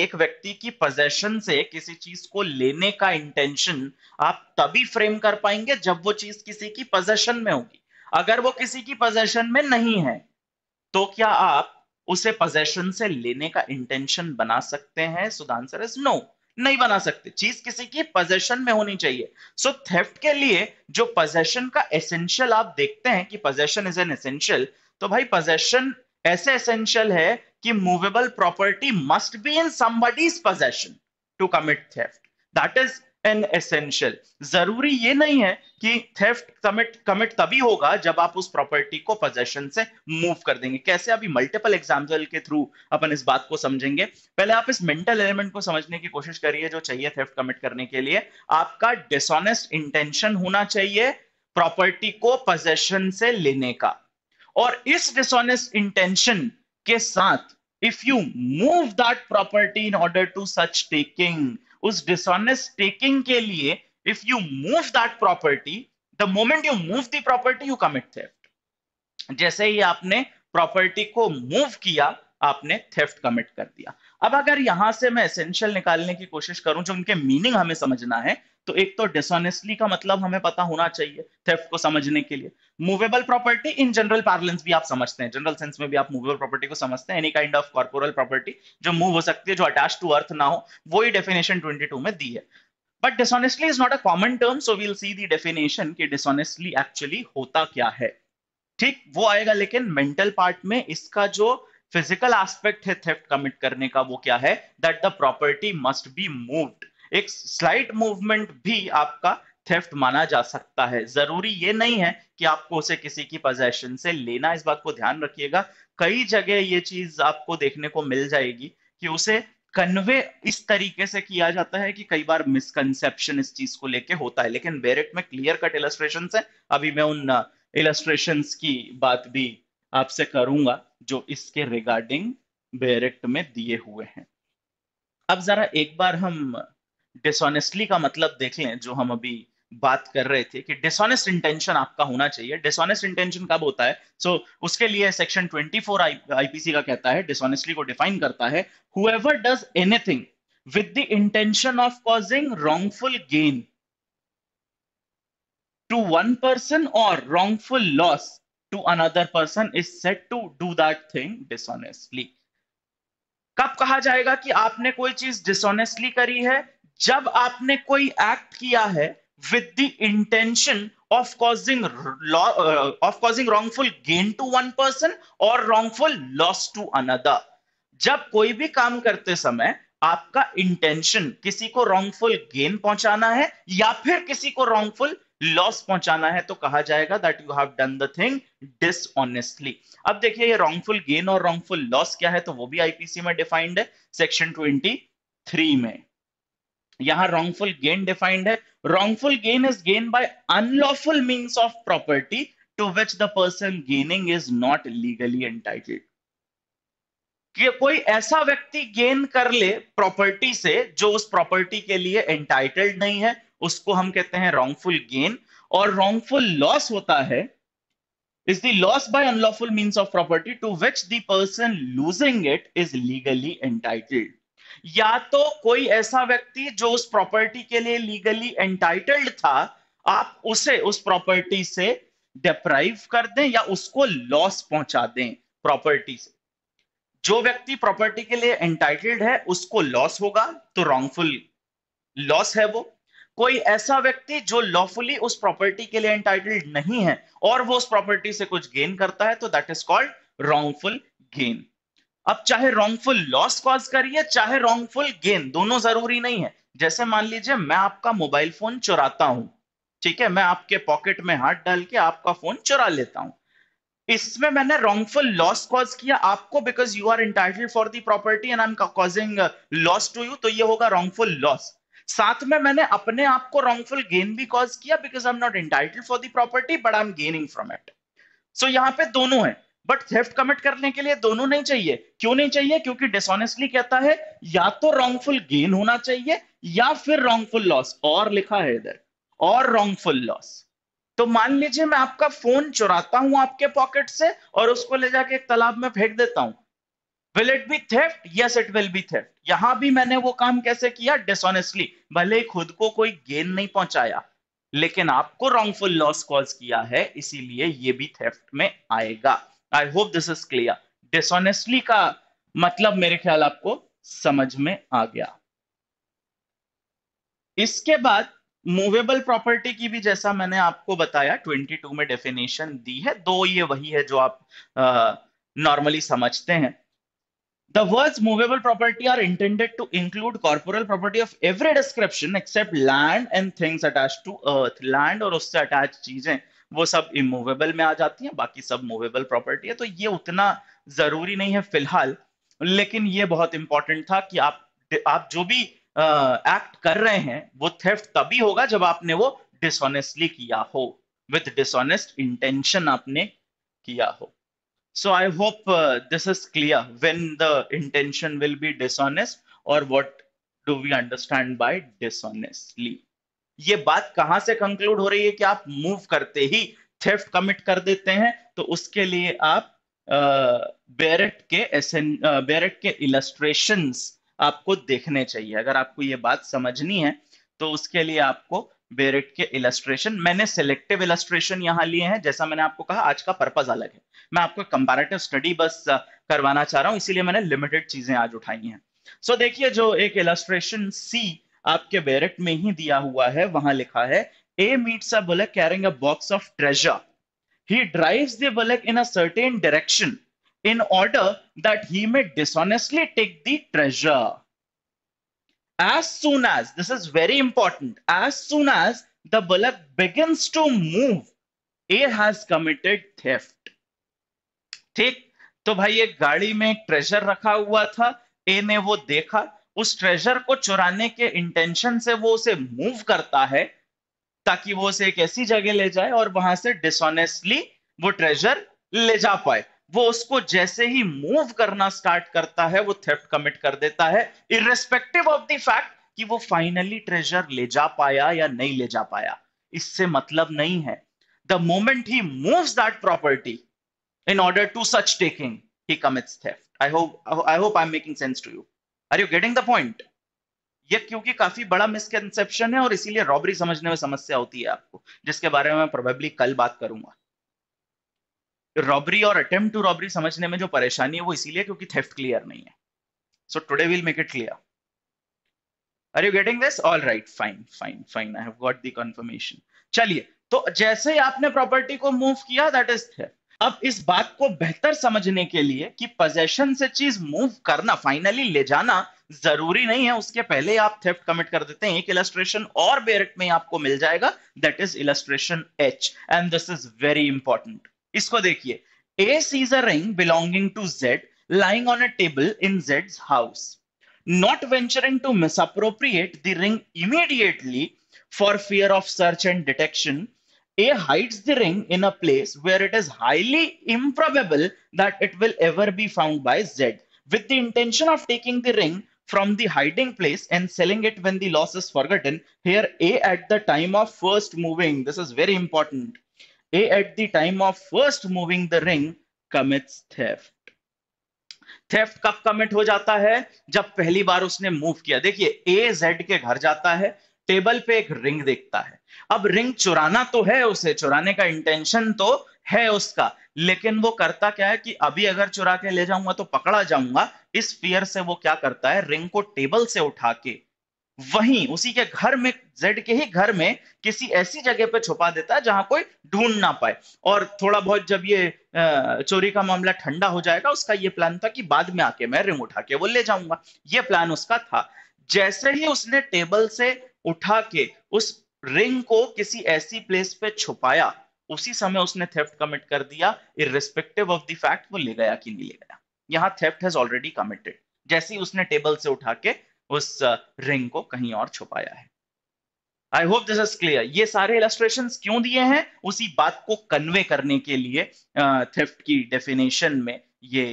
Speaker 1: एक व्यक्ति की पोजेशन से किसी चीज को लेने का इंटेंशन आप तभी फ्रेम कर पाएंगे जब वो चीज किसी की पोजेशन में होगी अगर वो किसी की पोजेशन में नहीं है तो क्या आप उसे पोजेशन से लेने का इंटेंशन बना सकते हैं so the answer is no नहीं बना सकते चीज किसी की पोजेशन में होनी चाहिए सो so, थेफ्ट के लिए जो पोजेशन का एसेंशियल आप देखते हैं कि पोजेशन इज एन एसेंशियल तो भाई पोजेशन ऐसे एसेंशियल है कि movable property must be in somebody's possession to commit theft that is an essential जरूरी ये नहीं है कि थेफ्ट कमिट कमिट तभी होगा जब आप उस प्रॉपर्टी को पोजेशन से मूव कर देंगे कैसे अभी मल्टीपल एग्जाम्पल के थ्रू अपन इस बात को समझेंगे पहले आप इस मेंटल एलिमेंट को समझने की कोशिश करिए जो चाहिए थेफ्ट कमिट करने के लिए आपका डिसऑनेस्ट इंटेंशन होना चाहिए प्रॉपर्टी को पोजेशन से लेने का और इस डिसऑनेस्ट इंटेंशन के साथ if you move that property in order to such taking उस डिसऑनेस्ट टेकिंग के लिए if you move that property the moment you move the property you commit theft जैसे ही आपने प्रॉपर्टी को मूव किया आपने थेफ्ट कमिट कर दिया अब अगर यहां से मैं एसेंशियल निकालने की कोशिश करूं जो उनके मीनिंग हमें समझना है तो एक तो डिसऑनेस्टली का मतलब हमें पता होना चाहिए थेफ्ट को समझने के लिए movable property in general parlance भी आप समझते हैं जनरल सेंस में भी आप मूवेबल प्रॉपर्टी को समझते हैं any kind of corporeal property जो मूव हो सकती है जो अटैच टू अर्थ ना हो वो ही डेफिनेशन टू में दी है but dishonestly is not a common term so we'll see the definition की डिसऑनेस्टली एक्चुअली होता क्या है ठीक वो आएगा लेकिन मेंटल पार्ट में इसका जो फिजिकल एस्पेक्ट है थेफ्ट कमिट करने का वो क्या है that the property must be moved एक स्लाइट मूवमेंट भी आपका थेफ्ट माना जा सकता है जरूरी ये नहीं है कि आपको उसे किसी की पोजेशन से लेना इस बात को ध्यान रखिएगा कई जगह ये चीज आपको देखने को मिल जाएगी कि उसे कन्वे इस तरीके से किया जाता है कि कई बार मिसकंसेप्शन इस चीज को लेके होता है लेकिन बेरेट में क्लियर कट इलस्ट्रेशन है अभी मैं उन इलस्ट्रेशन uh, की बात भी आपसे करूंगा जो इसके रिगार्डिंग बेरेट में दिए हुए हैं अब जरा एक बार हम डिसऑनेस्टली का मतलब देख लें जो हम अभी बात कर रहे थे कि डिसऑनेस्ट इंटेंशन आपका होना चाहिए डिसऑनेस्ट इंटेंशन कब होता है सो so, उसके लिए सेक्शन 24 आईपीसी का कहता है डिसऑनेस्टली को डिफाइन करता है whoever does anything with the intention of causing wrongful gain to one person और wrongful loss to another person is said to do that thing dishonestly कब कहा जाएगा कि आपने कोई चीज डिसऑनेस्टली करी है जब आपने कोई एक्ट किया है with the intention of causing of causing wrongful gain to one person और रॉन्गफुल लॉस टू अनदर जब कोई भी काम करते समय आपका इंटेंशन किसी को रॉन्गफुल गेन पहुंचाना है या फिर किसी को रॉन्गफुल लॉस पहुंचाना है तो कहा जाएगा that you have done the thing dishonestly अब देखिए ये रॉन्गफुल गेन और रॉन्गफुल लॉस क्या है तो वो भी आईपीसी में डिफाइंड है सेक्शन ट्वेंटी थ्री में यहां रॉन्गफुल गेन डिफाइंड है wrongful gain is gain by unlawful means of property to which the person gaining is not legally entitled कि कोई ऐसा व्यक्ति गेन कर ले प्रॉपर्टी से जो उस प्रॉपर्टी के लिए एंटाइटल्ड नहीं है उसको हम कहते हैं रॉन्गफुल गेन और रॉन्गफुल लॉस होता है is the loss by unlawful means of property to which the person losing it is legally entitled या तो कोई ऐसा व्यक्ति जो उस प्रॉपर्टी के लिए लीगली एंटाइटल्ड था आप उसे उस प्रॉपर्टी से डिप्राइव कर दें या उसको लॉस पहुंचा दें प्रॉपर्टी से जो व्यक्ति प्रॉपर्टी के लिए एंटाइटल्ड है उसको लॉस होगा तो रॉन्गफुल लॉस है वो कोई ऐसा व्यक्ति जो लॉफुली उस प्रॉपर्टी के लिए एंटाइटल्ड नहीं है और वो उस प्रॉपर्टी से कुछ गेन करता है तो that is called wrongful gain अब चाहे रॉन्गफुल लॉस कॉज करिए चाहे रॉन्गफुल गेन दोनों जरूरी नहीं है जैसे मान लीजिए मैं आपका मोबाइल फोन चुराता हूं ठीक है मैं आपके पॉकेट में हाथ डाल के आपका फोन चुरा लेता हूं इसमें मैंने रॉन्गफुल लॉस कॉज किया आपको because you are entitled for the property and I am causing loss to you तो ये होगा रॉन्गफुल लॉस साथ में मैंने अपने आप को रॉन्गफुल गेन भी कॉज किया because I am not entitled for the property but I am gaining from it so यहाँ पे दोनों है बट थेफ्ट कमिट करने के लिए दोनों नहीं चाहिए क्यों नहीं चाहिए क्योंकि डिसऑनेस्टली कहता है या तो रॉन्गफुल गेन होना चाहिए या फिर रॉन्गफुल लॉस और लिखा है इधर और रॉन्गफुल लॉस तो मान लीजिए मैं आपका फोन चुराता हूं आपके पॉकेट से और उसको ले जाके एक तालाब में फेंक देता हूं will it be theft yes it will be theft यहां भी मैंने वो काम कैसे किया डिसऑनेस्टली भले ही खुद को कोई गेन नहीं पहुंचाया लेकिन आपको रॉन्गफुल लॉस कॉज किया है इसीलिए ये भी थेफ्ट में आएगा I hope this is clear dishonestly का मतलब मेरे ख्याल आपको समझ में आ गया इसके बाद मूवेबल प्रॉपर्टी की भी जैसा मैंने आपको बताया 22 में डेफिनेशन दी है दो ये वही है जो आप नॉर्मली समझते हैं the words movable property are intended to include corporeal property of every description except land and things attach to earth land और उससे अटैच चीजें वो सब इमूवेबल में आ जाती हैं बाकी सब मूवेबल प्रॉपर्टी है तो ये उतना जरूरी नहीं है फिलहाल लेकिन ये बहुत इंपॉर्टेंट था कि आप आप जो भी एक्ट कर रहे हैं वो थेफ्ट तभी होगा जब आपने वो डिसऑनेस्टली किया हो विथ डिसऑनेस्ट इंटेंशन आपने किया हो so I hope this is clear when the intention will be dishonest और what do we understand by dishonestly ये बात कहां से कंक्लूड हो रही है कि आप मूव करते ही थेफ्ट कमिट कर देते हैं तो उसके लिए आप बैरेट के एस एन के इलस्ट्रेशन आपको देखने चाहिए अगर आपको ये बात समझनी है तो उसके लिए आपको बेरेट के इलस्ट्रेशन मैंने सिलेक्टिव इलस्ट्रेशन यहाँ लिए हैं जैसा मैंने आपको कहा आज का पर्पज अलग है मैं आपको कंपैरेटिव स्टडी बस करवाना चाह रहा हूँ इसीलिए मैंने लिमिटेड चीजें आज उठाई हैं सो so, देखिए जो एक इलस्ट्रेशन सी आपके बैरट में ही दिया हुआ है वहां लिखा है A meets a bullock carrying a box of treasure he drives the bullock in a certain direction in order that he may dishonestly take the treasure. As soon as, this is very important, as soon as the bullock begins to move, A has committed theft. ठीक तो भाई एक गाड़ी में एक treasure रखा हुआ था ए ने वो देखा उस ट्रेजर को चुराने के इंटेंशन से वो उसे मूव करता है ताकि वो उसे एक ऐसी जगह ले जाए और वहां से डिसऑनेस्टली वो ट्रेजर ले जा पाए वो उसको जैसे ही मूव करना स्टार्ट करता है वो थेफ्ट कमिट कर देता है इरेस्पेक्टिव ऑफ द फैक्ट कि वो फाइनली ट्रेजर ले जा पाया या नहीं ले जा पाया इससे मतलब नहीं है the moment he move that property order to such taking he commits theft I hope I hope I am making sense to you are you getting the point ये क्योंकि काफी बड़ा मिसकनसेप्शन है और इसीलिए रॉबरी समझने में समस्या होती है आपको जिसके बारे में प्रोबेबली कल बात करूंगा रॉबरी और अटेम्प्ट टू रॉबरी समझने में जो परेशानी है वो इसीलिए क्योंकि थेफ्ट क्लियर नहीं है so today will make it clear are you getting this all right fine fine fine I have got the confirmation चलिए तो जैसे ही आपने प्रॉपर्टी को मूव किया दैट इज थेफ्ट अब इस बात को बेहतर समझने के लिए कि पोजेशन से चीज मूव करना फाइनली ले जाना जरूरी नहीं है उसके पहले आप थेफ्ट कमिट कर देते हैं एक इलस्ट्रेशन और बेरेट में आपको मिल जाएगा that is illustration H and this is very important इसको देखिए A sees a ring belonging to Z lying on a table in Z's house. Not venturing to misappropriate the ring immediately for fear of search and detection A hides the ring in a place where it is highly improbable that it will ever be found by Z with the intention of taking the ring from the hiding place and selling it when the loss is forgotten. Here, A at the time of first moving, this is very important. A at the time of first moving the ring commits theft. Theft कब commit हो जाता है जब पहली बार उसने move किया देखिए ए Z के घर जाता है टेबल पे एक रिंग देखता है अब रिंग चुराना तो है उसे चुराने का इंटेंशन तो है उसका लेकिन वो करता क्या है कि अभी अगर चुरा के ले जाऊंगा तो पकड़ा जाऊंगा इस फियर से वो क्या करता है रिंग को टेबल से उठा के वहीं उसी के घर में जेड के ही घर में किसी ऐसी जगह पे छुपा देता है जहां कोई ढूंढ ना पाए और थोड़ा बहुत जब ये चोरी का मामला ठंडा हो जाएगा उसका ये प्लान था कि बाद में आके मैं रिंग उठा के वो ले जाऊंगा ये प्लान उसका था जैसे ही उसने टेबल से उठा के उस रिंग को किसी ऐसी प्लेस पे छुपाया उसी समय उसने थेफ्ट कमिट कर दिया इरिस्पेक्टिव ऑफ द फैक्ट वो ले गया कि नहीं ले गया यहाँ थेफ्ट हैज ऑलरेडी कमिटेड जैसे ही उसने टेबल से उठा के उस रिंग को कहीं और छुपाया है I hope this is clear ये सारे इलेस्ट्रेशन क्यों दिए हैं उसी बात को कन्वे करने के लिए थेफ्ट की डेफिनेशन में ये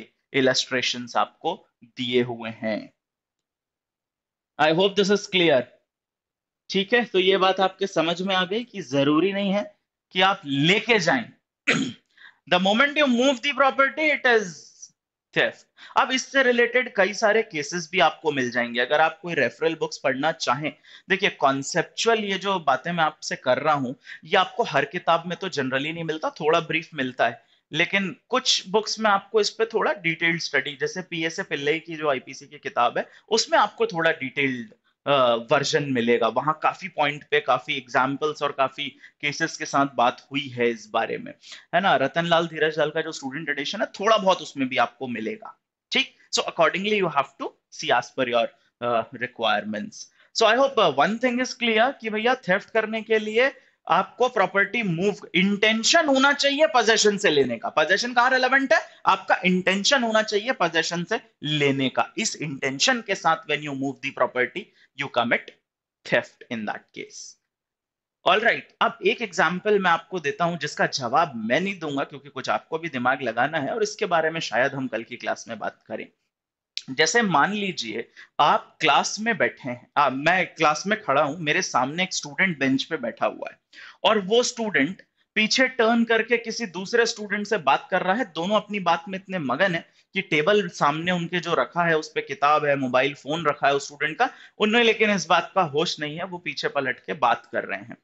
Speaker 1: इलेस्ट्रेशन आपको दिए हुए हैं I hope this is clear ठीक है तो ये बात आपके समझ में आ गई कि जरूरी नहीं है कि आप लेके जाएं the moment you move the property it is theft अब इससे रिलेटेड कई सारे केसेस भी आपको मिल जाएंगे अगर आप कोई रेफरल बुक्स पढ़ना चाहें देखिए कॉन्सेप्चुअल ये जो बातें मैं आपसे कर रहा हूं ये आपको हर किताब में तो जनरली नहीं मिलता थोड़ा ब्रीफ मिलता है लेकिन कुछ बुक्स में आपको इस पर थोड़ा डिटेल्ड स्टडी जैसे पीएसए पिल्लई की जो आईपीसी की किताब है उसमें आपको थोड़ा डिटेल्ड वर्जन मिलेगा वहां काफी पॉइंट पे काफी एग्जाम्पल्स और काफी केसेस के साथ बात हुई है इस बारे में है ना रतन लाल धीरज लाल का जो स्टूडेंट एडिशन है थोड़ा बहुत उसमें भी आपको मिलेगा ठीक so accordingly you have to see as per your requirements so I hope one thing is clear कि भैया थेफ्ट करने के लिए आपको प्रॉपर्टी मूव इंटेंशन होना चाहिए पोजेशन से लेने का पोजेशन कहा रेलेवेंट है आपका इंटेंशन होना चाहिए पोजेशन से लेने का इस इंटेंशन के साथ when you move the property you commit theft in that case all right अब एक एग्जाम्पल मैं आपको देता हूं जिसका जवाब मैं नहीं दूंगा क्योंकि कुछ आपको भी दिमाग लगाना है और इसके बारे में शायद हम कल की क्लास में बात करें जैसे मान लीजिए आप क्लास में बैठे हैं आ, मैं क्लास में खड़ा हूं मेरे सामने एक स्टूडेंट बेंच पे बैठा हुआ है और वो स्टूडेंट पीछे टर्न करके किसी दूसरे स्टूडेंट से बात कर रहा है दोनों अपनी बात में इतने मगन है कि टेबल सामने उनके जो रखा है उस पर किताब है मोबाइल फोन रखा है उस स्टूडेंट का उन्हें लेकिन इस बात का होश नहीं है वो पीछे पलट के बात कर रहे हैं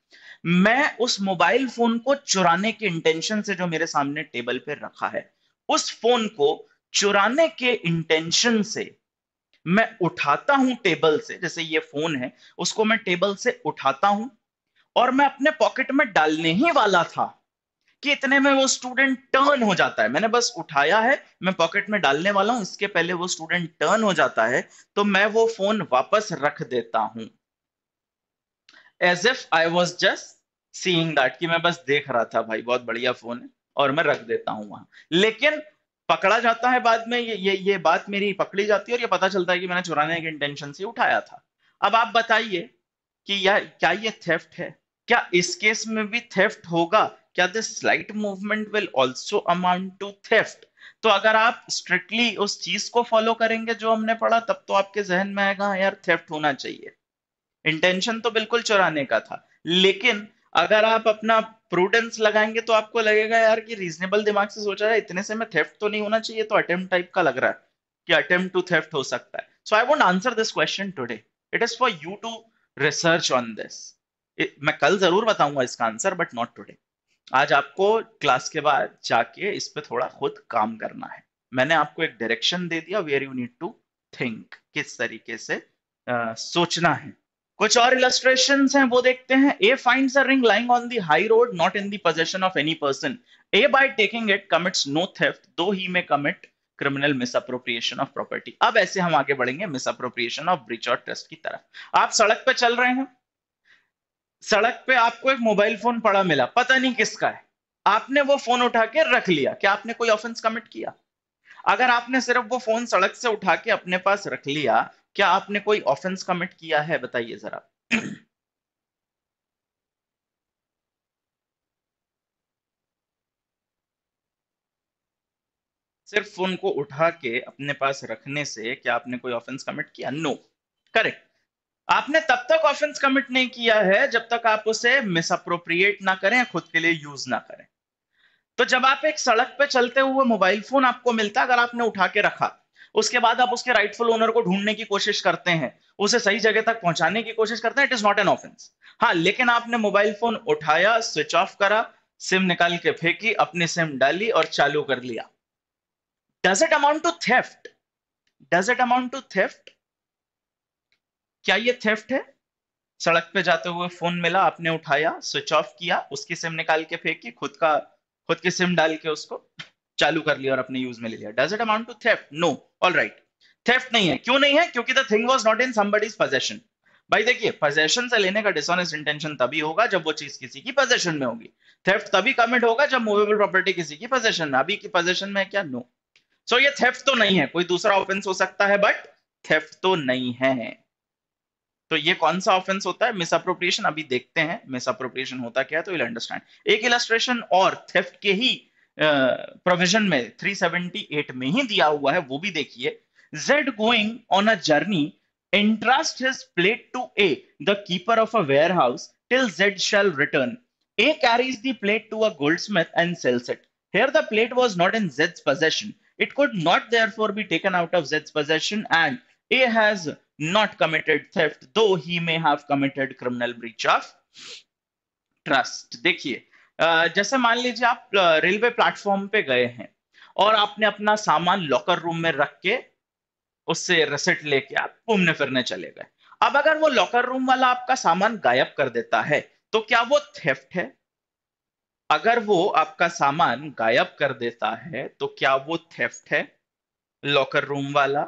Speaker 1: मैं उस मोबाइल फोन को चुराने के इंटेंशन से जो मेरे सामने टेबल पर रखा है उस फोन को चुराने के इंटेंशन से मैं उठाता हूं टेबल से जैसे ये फोन है उसको मैं टेबल से उठाता हूं और मैं अपने पॉकेट में डालने ही वाला था कि इतने में वो स्टूडेंट टर्न हो जाता है मैंने बस उठाया है मैं पॉकेट में डालने वाला हूं इसके पहले वो स्टूडेंट टर्न हो जाता है तो मैं वो फोन वापस रख देता हूं as if I was just seeing that कि मैं बस देख रहा था भाई बहुत बढ़िया फोन है और मैं रख देता हूं वहां लेकिन पकड़ा जाता है बाद में ये ये ये बात मेरी पकड़ी जाती है और ये पता चलता है कि मैंने चुराने के इंटेंशन से उठाया था अब आप बताइए कि यह क्या ये थेफ्ट है क्या इस केस में भी थेफ्ट होगा क्या this slight movement will also amount to theft तो अगर आप स्ट्रिक्टली उस चीज को फॉलो करेंगे जो हमने पढ़ा तब तो आपके जहन में आएगा हाँ यार थेफ्ट होना चाहिए इंटेंशन तो बिल्कुल चुराने का था लेकिन अगर आप अपना प्रूडेंस लगाएंगे तो आपको लगेगा यार कि रीजनेबल दिमाग से सोचा है इतने से मैं थेफ्ट तो नहीं होना चाहिए तो अटेम्प्ट टाइप का लग रहा है कि अटेम्प्ट टू थेफ्ट हो सकता है so I won't answer this question today it is for you to research on this मैं कल जरूर बताऊंगा इसका आंसर बट नॉट टुडे आज आपको क्लास के बाद जाके इस पे थोड़ा खुद काम करना है मैंने आपको एक डायरेक्शन दे दिया where you need to think किस तरीके से आ, सोचना है कुछ और इलस्ट्रेशन हैं वो देखते हैं A find a ring lying on the high road not in the possession of any person A by taking it commits no theft though he may commit criminal misappropriation of property अब ऐसे हम आगे बढ़ेंगे misappropriation of breach और trust की तरफ आप सड़क पर चल रहे हैं सड़क पे आपको एक मोबाइल फोन पड़ा मिला पता नहीं किसका है आपने वो फोन उठा के रख लिया क्या आपने कोई ऑफेंस कमिट किया अगर आपने सिर्फ वो फोन सड़क से उठा के अपने पास रख लिया क्या आपने कोई ऑफेंस कमिट किया है बताइए जरा सिर्फ फोन को उठा के अपने पास रखने से क्या आपने कोई ऑफेंस कमिट किया नो no. करेक्ट आपने तब तक ऑफेंस कमिट नहीं किया है जब तक आप उसे मिसअप्रोप्रिएट ना करें खुद के लिए यूज ना करें तो जब आप एक सड़क पे चलते हुए मोबाइल फोन आपको मिलता अगर आपने उठा के रखा उसके बाद आप उसके राइटफुल ओनर को ढूंढने की कोशिश करते हैं उसे सही जगह तक पहुंचाने की कोशिश करते हैं it is not an offence हाँ लेकिन आपने मोबाइल फोन उठाया स्विच ऑफ करा सिम निकाल के फेंकी अपनी सिम डाली और चालू कर लिया does it amount to theft does it amount to theft क्या ये थेफ्ट है सड़क पे जाते हुए फोन मिला आपने उठाया स्विच ऑफ किया उसकी सिम निकाल के फेंकी खुद का खुद की सिम डाल के उसको चालू कर लिया और अपने यूज में ले लिया does it amount to theft no all right theft नहीं है क्यों नहीं है क्योंकि the thing was not in somebody's possession भाई देखिए पोजेशन से लेने का डिसऑनेस्ट इंटेंशन तभी होगा जब वो चीज किसी की पोजेशन में होगी थेफ्ट तभी कमिट होगा जब मूवेबल प्रॉपर्टी किसी की पोजेशन में अभी की पोजेशन में है क्या नो no. सो so, ये थेफ्ट तो नहीं है कोई दूसरा ऑफेंस हो सकता है बट थेफ्ट तो नहीं है तो ये कौन सा ऑफेंस होता है मिसअप्रोप्रिएशन अभी देखते हैं मिसअप्रोप्रिएशन होता क्या है तो विल अंडरस्टैंड एक इलस्ट्रेशन और थेफ्ट के ही प्रोविजन uh, में 378 में ही दिया हुआ है वो भी देखिए Z going on a journey entrust his plate to A the keeper of a warehouse till Z shall return A carries the plate to a goldsmith and sells it Here the plate was not in Zed's possession. It could not therefore be taken out of जेड्स possession and A has not committed theft, though he may have committed criminal breach of trust. देखिए जैसे मान लीजिए आप railway platform पे गए हैं और आपने अपना सामान लॉकर रूम में रख के उससे रसिट लेके आप घूमने फिरने चले गए अब अगर वो लॉकर रूम वाला आपका सामान गायब कर देता है तो क्या वो थेफ्ट है अगर वो आपका सामान गायब कर देता है तो क्या वो थेफ्ट है लॉकर रूम वाला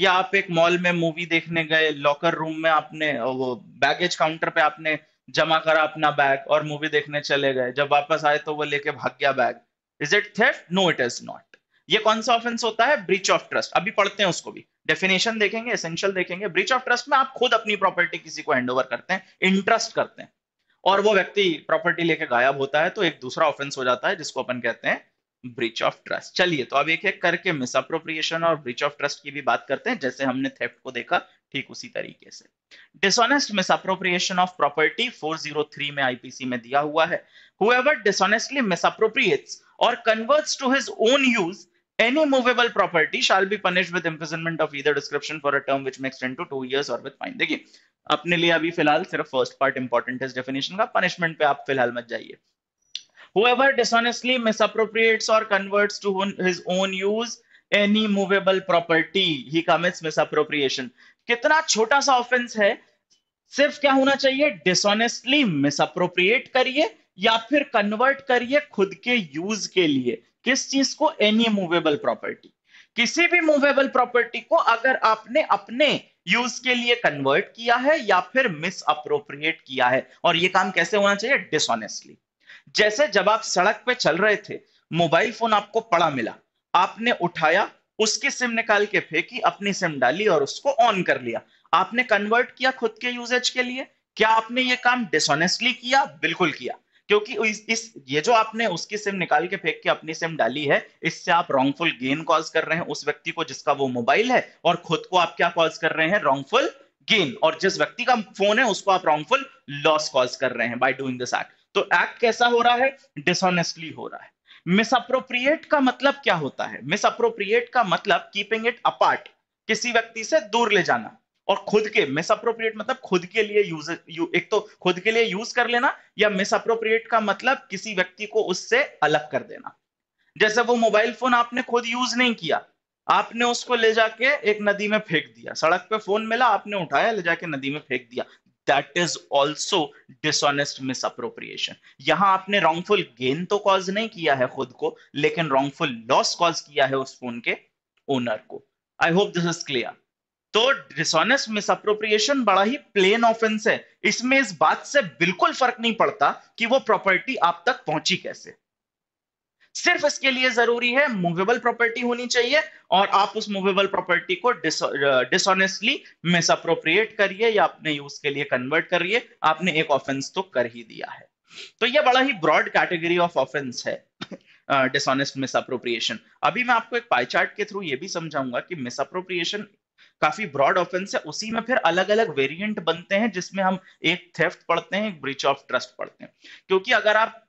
Speaker 1: या आप एक मॉल में मूवी देखने गए लॉकर रूम में आपने वो बैगेज काउंटर पे आपने जमा करा अपना बैग और मूवी देखने चले गए जब वापस आए तो वो लेके भाग गया bag is it theft no it is not ये कौन सा ऑफेंस होता है ब्रीच ऑफ ट्रस्ट अभी पढ़ते हैं उसको भी डेफिनेशन देखेंगे एसेंशियल देखेंगे ब्रीच ऑफ ट्रस्ट में आप खुद अपनी प्रॉपर्टी किसी को हैंड करते हैं इंटरेस्ट करते हैं और वो व्यक्ति प्रॉपर्टी लेके गायब होता है तो एक दूसरा ऑफेंस हो जाता है जिसको अपन कहते हैं ब्रिच ऑफ ट्रस्ट चलिए तो अब एक एक करके मिस अप्रोप्रिएशन और ब्रिच ऑफ ट्रस्ट की भी बात करते हैं जैसे हमने थेफ्ट को देखा ठीक उसी तरीके से dishonest misappropriation of property 403 में आईपीसी में दिया हुआ है हुएवर डिसऑनेस्टली मिस अप्रोप्रिएट्स और converts to his own use any movable property shall be punished with imprisonment of either description for a term which may extend to two years or with fine देखिए अपने लिए अभी फिलहाल सिर्फ फर्स्ट पार्ट इंपॉर्टेंट है इस definition का punishment पे आप फिलहाल मत जाइए Whoever dishonestly misappropriates or converts to his own use any movable property, he commits misappropriation. kitna chhota sa offense hai sirf kya hona chahiye dishonestly misappropriate kariye ya fir convert kariye khud ke use ke liye kis cheez ko any movable property किसी भी movable property को अगर आपने अपने use के लिए convert किया है या फिर मिस अप्रोप्रिएट किया है और यह काम कैसे होना चाहिए डिसऑनेस्टली जैसे जब आप सड़क पे चल रहे थे मोबाइल फोन आपको पड़ा मिला आपने उठाया उसकी सिम निकाल के फेंकी अपनी सिम डाली और उसको ऑन कर लिया आपने कन्वर्ट किया खुद के यूजेज के लिए क्या आपने ये काम डिसऑनेस्टली किया बिल्कुल किया क्योंकि इस, इस ये जो आपने उसकी सिम निकाल के फेंक के अपनी सिम डाली है इससे आप रॉन्गफुल गेन कॉज कर रहे हैं उस व्यक्ति को जिसका वो मोबाइल है और खुद को आप क्या कॉज कर रहे हैं रॉन्गफुल गेन और जिस व्यक्ति का फोन है उसको आप रॉन्गफुल लॉस कॉज कर रहे हैं बाय डूइंग दिस एक्ट तो एक्ट कैसा हो रहा है डिसऑनेस्टली हो रहा है मिसअप्रोप्रिएट का मतलब क्या होता है मिसअप्रोप्रिएट का मतलब कीपिंग इट अपार्ट किसी व्यक्ति से दूर ले जाना और खुद के मिसअप्रोप्रिएट मतलब खुद के लिए यूज यू, एक तो खुद के लिए यूज कर लेना या मिसअप्रोप्रिएट का मतलब किसी व्यक्ति को उससे अलग कर देना जैसे वो मोबाइल फोन आपने खुद यूज नहीं किया आपने उसको ले जाके एक नदी में फेंक दिया सड़क पे फोन मिला आपने उठाया ले जाके नदी में फेंक दिया that is also dishonest appropriation यहां आपने रॉन्गफुल गेन तो कॉज नहीं किया है खुद को लेकिन रॉन्गफुल लॉस कॉज किया है उस फोन के ओनर को I hope this is clear तो डिसऑनेस्ट मिसअप्रोप्रिएशन बड़ा ही प्लेन ऑफेंस है इसमें इस बात से बिल्कुल फर्क नहीं पड़ता कि वो प्रॉपर्टी आप तक पहुंची कैसे सिर्फ इसके लिए जरूरी है मूवेबल प्रॉपर्टी होनी चाहिए और आप उस मूवेबल प्रॉपर्टी को डिसऑनेस्टली मिसअप्रोप्रिएट करिए या अपने यूज के लिए कन्वर्ट करिए आपने एक ऑफेंस तो कर ही दिया है तो यह बड़ा ही ब्रॉड कैटेगरी ऑफ ऑफेंस है डिसऑनेस्ट मिसअप्रोप्रिएशन अभी मैं आपको एक पाईचार्ट के थ्रू ये भी समझाऊंगा कि मिसअप्रोप्रिएशन काफी ब्रॉड ऑफेंस है उसी में फिर अलग अलग वेरिएंट बनते हैं जिसमें हम एक थेफ्ट पढ़ते हैं एक ब्रिच ऑफ ट्रस्ट पढ़ते हैं क्योंकि अगर आप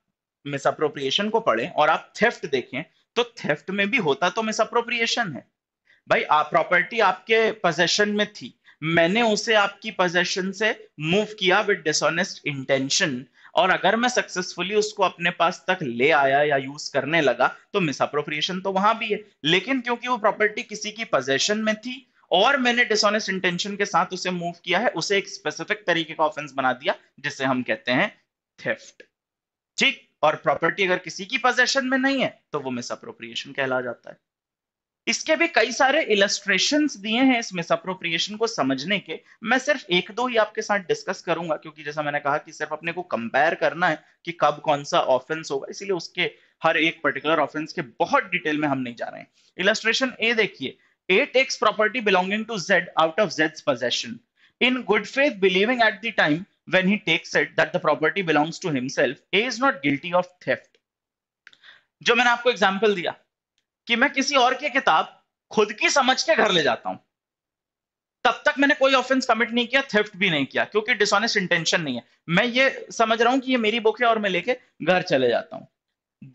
Speaker 1: मिसअप्रोप्रिएशन को पढ़ें और आप थेफ्ट देखें तो थेफ्ट में भी होता तो मिसअप्रोप्रिएशन है भाई आप प्रॉपर्टी आपके पोजेशन में थी मैंने उसे आपकी पोजेशन से मूव किया विद डिसऑनेस्ट इंटेंशन और अगर मैं सक्सेसफुली उसको अपने पास तक ले आया या यूज करने लगा तो मिसअप्रोप्रिएशन तो वहां भी है लेकिन क्योंकि वो प्रॉपर्टी किसी की पोजेशन में थी और मैंने डिसऑनेस्ट इंटेंशन के साथ उसे मूव किया है उसे एक स्पेसिफिक तरीके का ऑफेंस बना दिया जिसे हम कहते हैं थेफ्ट ठीक और प्रॉपर्टी अगर किसी की पोजेशन में नहीं है तो वो मिस अप्रोप्रिएशन कहला जाता है इसके भी कई सारे इलस्ट्रेशन दिए हैं इस मिस अप्रोप्रिएशन को समझने के मैं सिर्फ एक दो ही आपके साथ डिस्कस करूंगा क्योंकि जैसा मैंने कहा कि सिर्फ अपने को कंपेयर करना है कि कब कौन सा ऑफेंस होगा इसीलिए उसके हर एक पर्टिकुलर ऑफेंस के बहुत डिटेल में हम नहीं जा रहे हैं इलस्ट्रेशन ए देखिए A takes property belonging to Z out of Z possession in good faith believing at the time when he takes it that the property belongs to himself, A is not guilty of theft. जो मैंने आपको example दिया कि मैं किसी और की किताब खुद की समझ के घर ले जाता हूं तब तक मैंने कोई ऑफेंस कमिट नहीं किया थेफ्ट भी नहीं किया क्योंकि डिसऑनेस्ट इंटेंशन नहीं है मैं ये समझ रहा हूं कि ये मेरी बुक है और मैं लेके घर चले जाता हूं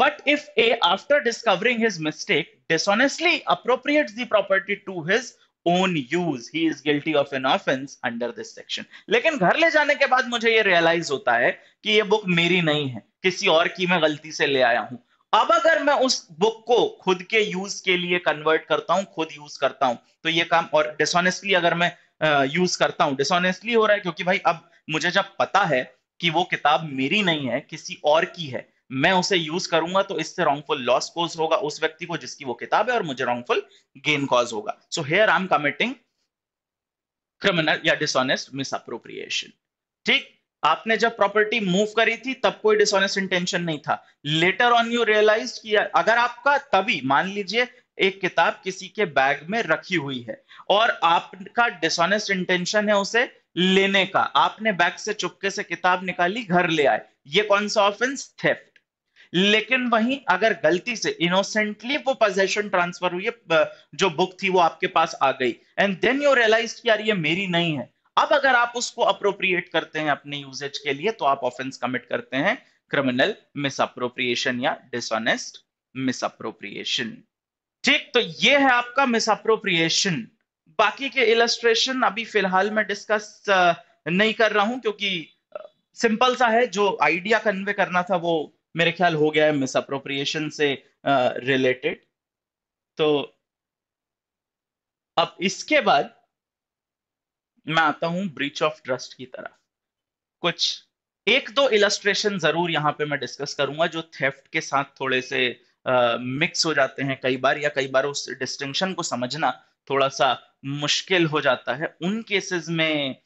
Speaker 1: but if A after discovering his mistake dishonestly appropriate the property to his own use he is guilty of an offense under this section लेकिन घर ले जाने के बाद मुझे ये रियलाइज होता है कि ये बुक मेरी नहीं है किसी और की मैं गलती से ले आया हूं अब अगर मैं उस बुक को खुद के यूज के लिए कन्वर्ट करता हूं खुद यूज करता हूं तो ये काम और डिसऑनेस्टली अगर मैं यूज करता हूं डिसऑनेस्टली हो रहा है क्योंकि भाई अब मुझे जब पता है कि वो किताब मेरी नहीं है किसी और की है मैं उसे यूज करूंगा तो इससे रॉन्गफुल लॉस कॉज होगा उस व्यक्ति को जिसकी वो किताब है और मुझे रॉन्गफुल गेन कॉज होगा so here I am committing criminal या डिसऑनेस्ट अप्रोप्रिएशन ठीक आपने जब प्रॉपर्टी मूव करी थी तब कोई डिसऑनेस्ट इंटेंशन नहीं था लेटर ऑन यू रियलाइज किया अगर आपका तभी मान लीजिए एक किताब किसी के बैग में रखी हुई है और आपका डिसऑनेस्ट इंटेंशन है उसे लेने का आपने बैग से चुपके से किताब निकाली घर ले आए ये कौन सा ऑफेंस थेफ्ट लेकिन वहीं अगर गलती से इनोसेंटली वो पोजेशन ट्रांसफर हुई जो बुक थी वो आपके पास आ गई एंड देन यू रियलाइज यार ये मेरी नहीं है अब अगर आप उसको अप्रोप्रिएट करते हैं अपने यूजेज के लिए तो आप ऑफेंस कमिट करते हैं क्रिमिनल अप्रोप्रिएशन या डिसऑनेस्ट मिस अप्रोप्रिएशन ठीक तो ये है आपका मिसअप्रोप्रिएशन बाकी के इलस्ट्रेशन अभी फिलहाल मैं डिस्कस नहीं कर रहा हूं क्योंकि सिंपल सा है जो आइडिया कन्वे करना था वो मेरे ख्याल हो गया है मिस अप्रोप्रिएशन से रिलेटेड तो अब इसके बाद मैं आता हूं ब्रीच ऑफ ट्रस्ट की तरफ कुछ एक दो इलस्ट्रेशन जरूर यहाँ पे मैं डिस्कस करूंगा जो थेफ्ट के साथ थोड़े से मिक्स हो जाते हैं कई बार या कई बार उस डिस्टिंक्शन को समझना थोड़ा सा मुश्किल हो जाता है उन केसेस में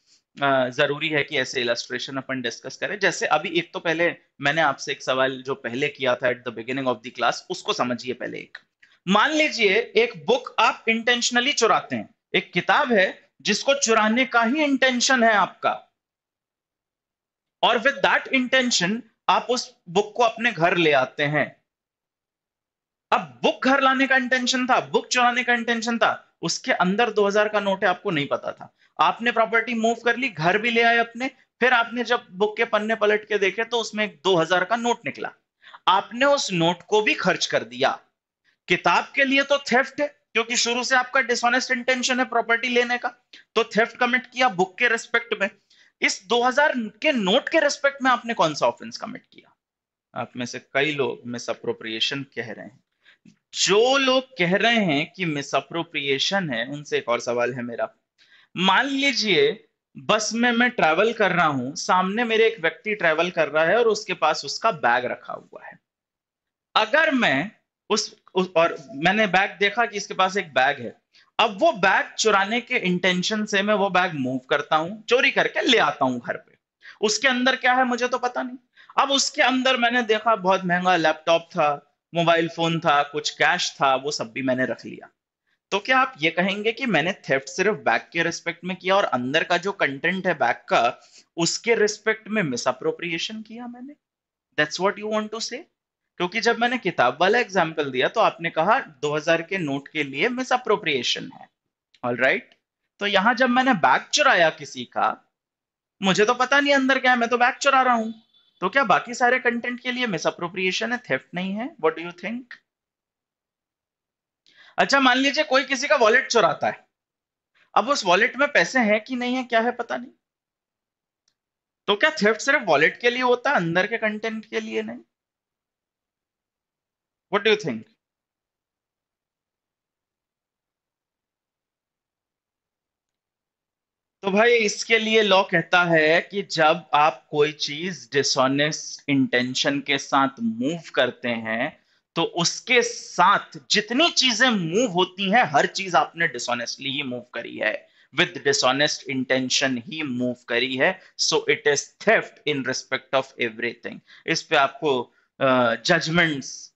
Speaker 1: जरूरी है कि ऐसे इलास्ट्रेशन अपन डिस्कस करें जैसे अभी एक तो पहले मैंने आपसे एक सवाल जो पहले किया था at the beginning of the class उसको समझिए पहले एक मान लीजिए एक बुक आप इंटेंशनली चुराते हैं एक किताब है जिसको चुराने का ही इंटेंशन है आपका और विद दैट इंटेंशन आप उस बुक को अपने घर ले आते हैं अब बुक घर लाने का इंटेंशन था बुक चुराने का इंटेंशन था उसके अंदर 2000 का नोट है आपको नहीं पता था आपने प्रॉपर्टी मूव कर ली घर भी ले आए अपने फिर आपने जब बुक के पन्ने पलट के देखे तो उसमें दो हजार का नोट निकला आपने उस नोट को भी खर्च कर दिया किताब के लिए तो थेफ्ट है क्योंकि शुरू से आपका डिसऑनेस्ट इंटेंशन है प्रॉपर्टी लेने का तो थेफ्ट कमिट किया बुक के रेस्पेक्ट में इस 2000 के नोट के रेस्पेक्ट में आपने कौन सा ऑफेंस कमिट किया आप में से कई लोग मिस अप्रोप्रिएशन कह रहे हैं जो लोग कह रहे हैं कि मिस अप्रोप्रिएशन है उनसे एक और सवाल है मेरा मान लीजिए बस में मैं ट्रैवल कर रहा हूं सामने मेरे एक व्यक्ति ट्रैवल कर रहा है और उसके पास उसका बैग रखा हुआ है अगर मैं उस, उस और मैंने बैग देखा कि इसके पास एक बैग है अब वो बैग चुराने के इंटेंशन से मैं वो बैग मूव करता हूं चोरी करके ले आता हूं घर पे उसके अंदर क्या है मुझे तो पता नहीं अब उसके अंदर मैंने देखा बहुत महंगा लैपटॉप था मोबाइल फोन था कुछ कैश था वो सब भी मैंने रख लिया तो क्या आप ये कहेंगे कि मैंने थेफ्ट सिर्फ बैक के रिस्पेक्ट में किया और अंदर का जो कंटेंट है बैक का उसके रिस्पेक्ट में मिस अप्रोप्रिएशन किया मैंने that's what you want to say क्योंकि जब मैंने किताब वाला एग्जाम्पल दिया तो आपने कहा 2000 के नोट के लिए मिस अप्रोप्रिएशन है ऑल राइट right? तो यहां जब मैंने बैग चुराया किसी का मुझे तो पता नहीं अंदर क्या है मैं तो बैग चुरा रहा हूं तो क्या बाकी सारे कंटेंट के लिए मिस अप्रोप्रिएशन है थेफ्ट नहीं है व्हाट डू यू थिंक अच्छा मान लीजिए कोई किसी का वॉलेट चुराता है अब उस वॉलेट में पैसे हैं कि नहीं है क्या है पता नहीं तो क्या थेफ्ट सिर्फ वॉलेट के लिए होता है अंदर के कंटेंट के लिए नहीं वट डू थिंक तो भाई इसके लिए लॉ कहता है कि जब आप कोई चीज डिसऑनेस्ट इंटेंशन के साथ मूव करते हैं तो उसके साथ जितनी चीजें मूव होती हैं हर चीज आपने डिसऑनेस्टली ही मूव करी है विद डिसऑनेस्ट इंटेंशन ही मूव करी है so it is theft in respect of everything इस पे आपको जजमेंट्स uh,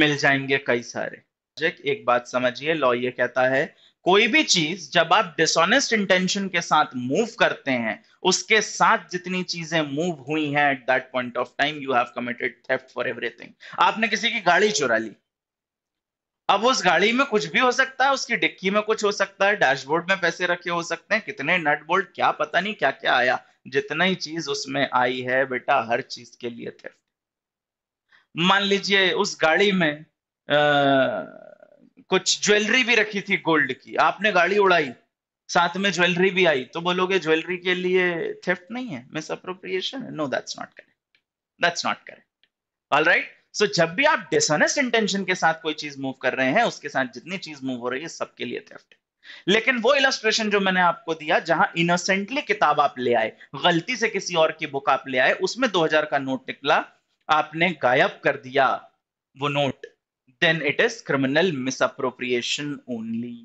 Speaker 1: मिल जाएंगे कई सारे एक बात समझिए लॉ ये कहता है कोई भी चीज जब आप डिसऑनेस्ट इंटेंशन के साथ मूव करते हैं उसके साथ जितनी चीजें मूव हुई हैं at that point of time you have committed theft for everything आपने किसी की गाड़ी चुरा ली अब उस गाड़ी में कुछ भी हो सकता है उसकी डिक्की में कुछ हो सकता है डैशबोर्ड में पैसे रखे हो सकते हैं कितने नट बोल्ट क्या पता नहीं क्या क्या आया जितना ही चीज उसमें आई है बेटा हर चीज के लिए थेफ्ट मान लीजिए उस गाड़ी में आ, कुछ ज्वेलरी भी रखी थी गोल्ड की आपने गाड़ी उड़ाई साथ में ज्वेलरी भी आई तो बोलोगे ज्वेलरी के लिए थेफ्ट नहीं है misappropriation no that's not correct that's not correct all right so जब भी आप डिसऑनेस्ट इंटेंशन के साथ कोई चीज मूव कर रहे हैं उसके साथ जितनी चीज मूव हो रही है सबके लिए थेफ्ट है लेकिन वो इलस्ट्रेशन जो मैंने आपको दिया जहां इनोसेंटली किताब आप ले आए गलती से किसी और की बुक आप ले आए उसमें 2000 का नोट निकला आपने गायब कर दिया वो note then it is criminal misappropriation only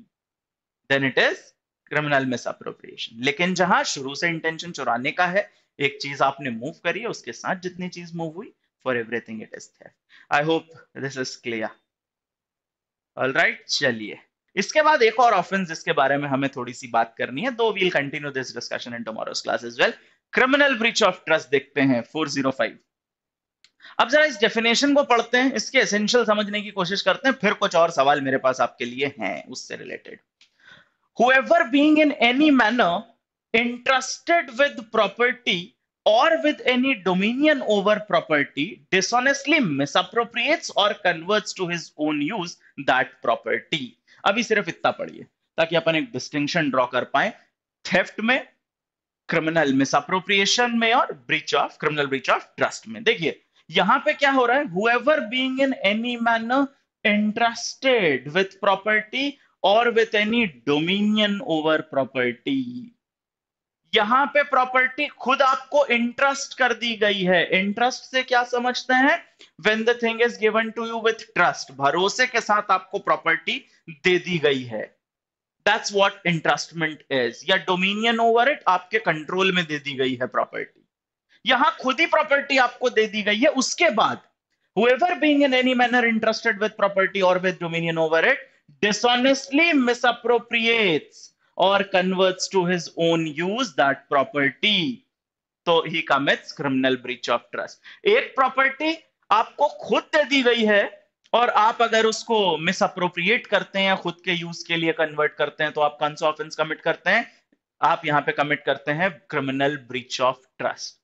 Speaker 1: then it is criminal misappropriation lekin jahan shuru se intention churane ka hai ek cheez aapne move kari hai uske sath jitni cheez move hui for everything it is theft i hope this is clear all right chaliye इसके बाद एक और offence जिसके बारे में हमें थोड़ी सी बात करनी है though we'll continue this discussion in tomorrow's class as well criminal breach of trust देखते हैं 405 अब जरा इस डेफिनेशन को पढ़ते हैं इसके एसेंशियल समझने की कोशिश करते हैं फिर कुछ और सवाल मेरे पास आपके लिए हैं उससे related whoever being in any manner interested with property और with any dominion over property dishonestly misappropriates और converts to his own use that property अभी सिर्फ इतना पढ़िए ताकि अपन एक डिस्टिंक्शन ड्रॉ कर पाए थेफ्ट में क्रिमिनल मिसअप्रोप्रिएशन में और breach of criminal breach of trust में देखिए यहां पे क्या हो रहा है whoever being in any manner interested with property और with any dominion over property यहां पे प्रॉपर्टी खुद आपको इंटरेस्ट कर दी गई है इंटरेस्ट से क्या समझते हैं when the thing is given to you with trust भरोसे के साथ आपको प्रॉपर्टी दे दी गई है दैट्स वॉट इंटरेस्टमेंट इज या डोमिनियन ओवर इट आपके कंट्रोल में दे दी गई है प्रॉपर्टी यहां खुद ही प्रॉपर्टी आपको दे दी गई है उसके बाद whoever being in any manner interested with property or with dominion over it dishonestly misappropriates और converts to his own use that property तो ही commits criminal breach of trust एक प्रॉपर्टी आपको खुद दे दी गई है और आप अगर उसको मिसअप्रोप्रिएट करते हैं खुद के यूज के लिए कन्वर्ट करते हैं तो आप कौन सा ऑफेंस कमिट करते हैं आप यहां पे कमिट करते हैं क्रिमिनल ब्रीच ऑफ ट्रस्ट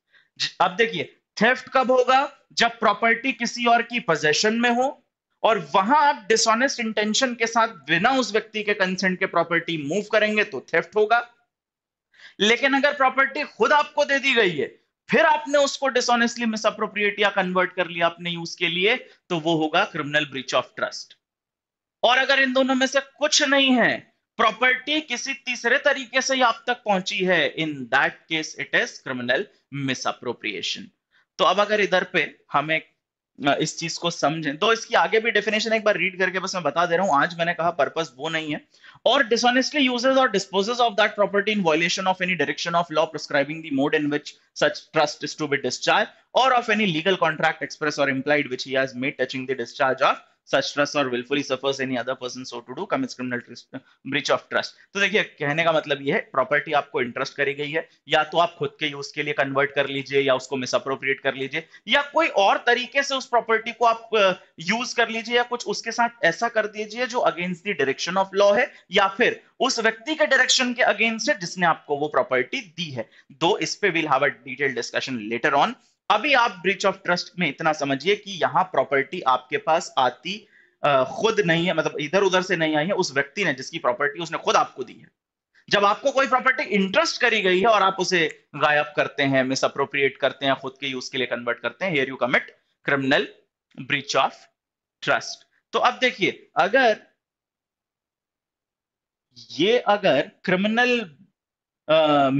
Speaker 1: अब देखिए थेफ्ट कब होगा जब प्रॉपर्टी किसी और की पोजेशन में हो और वहां आप डिसऑनेस्ट इंटेंशन के साथ बिना उस व्यक्ति के कंसेंट के प्रॉपर्टी मूव करेंगे तो थेफ्ट होगा लेकिन अगर प्रॉपर्टी खुद आपको दे दी गई है फिर आपने उसको डिसऑनेस्टली अप्रोप्रिएट या कन्वर्ट कर लिया अपने यूज के लिए तो वो होगा क्रिमिनल ब्रीच ऑफ ट्रस्ट और अगर इन दोनों में से कुछ नहीं है प्रॉपर्टी किसी तीसरे तरीके से आप तक पहुंची है in that case it is criminal misappropriation तो अब अगर इधर पे हमें इस चीज को समझें तो इसकी आगे भी डेफिनेशन एक बार रीड करके बस मैं बता दे रहा हूं आज मैंने कहा पर्पस वो नहीं है और डिसऑनेस्टली यूजेस और disposes of that property in violation of any direction of law prescribing the mode in which such trust is to be discharge और of any legal contract express और implied which he has made touching the discharge of such trust or willfully suffers any other person so to do commits criminal breach of trust तो देखिए कहने का मतलब ये है property आपको interest करी गई है या तो आप खुद के यूज के लिए कन्वर्ट कर लीजिए या उसको मिसअप्रोप्रिएट कर लीजिए या कोई और तरीके से उस प्रॉपर्टी को आप यूज कर लीजिए या कुछ उसके साथ ऐसा कर दीजिए जो against the direction of law है या फिर उस व्यक्ति के डायरेक्शन के अगेंस्ट है जिसने आपको वो प्रॉपर्टी दी है दो इस पे will have a detail discussion later on अभी आप ब्रिच ऑफ ट्रस्ट में इतना समझिए कि यहां प्रॉपर्टी आपके पास आती खुद नहीं है मतलब इधर उधर से नहीं आई है उस व्यक्ति ने जिसकी प्रॉपर्टी उसने खुद आपको दी है जब आपको कोई प्रॉपर्टी इंटरेस्ट करी गई है और आप उसे गायब करते हैं मिसअप्रोप्रिएट करते हैं खुद के यूज के लिए कन्वर्ट करते हैं here you commit criminal breach of trust तो अब देखिए अगर ये अगर क्रिमिनल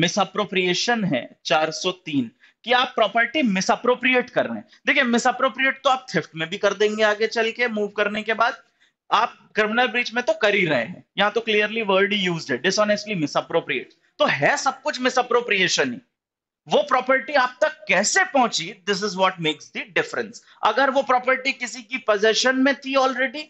Speaker 1: मिसअप्रोप्रिएशन है 403 कि आप प्रॉपर्टी मिसअप्रोप्रिएट कर रहे हैं देखिए मिसअप्रोप्रिएट तो आप थिफ्ट में भी कर देंगे आगे चल के मूव करने के बाद आप क्रिमिनल ब्रीच में तो कर ही रहे हैं यहां तो क्लियरली वर्ड यूज है डिसऑनेस्टली मिसअप्रोप्रिएट तो है सब कुछ मिसअप्रोप्रिएशन ही वो प्रॉपर्टी आप तक कैसे पहुंची this is what makes the difference अगर वो प्रॉपर्टी किसी की पोजेशन में थी ऑलरेडी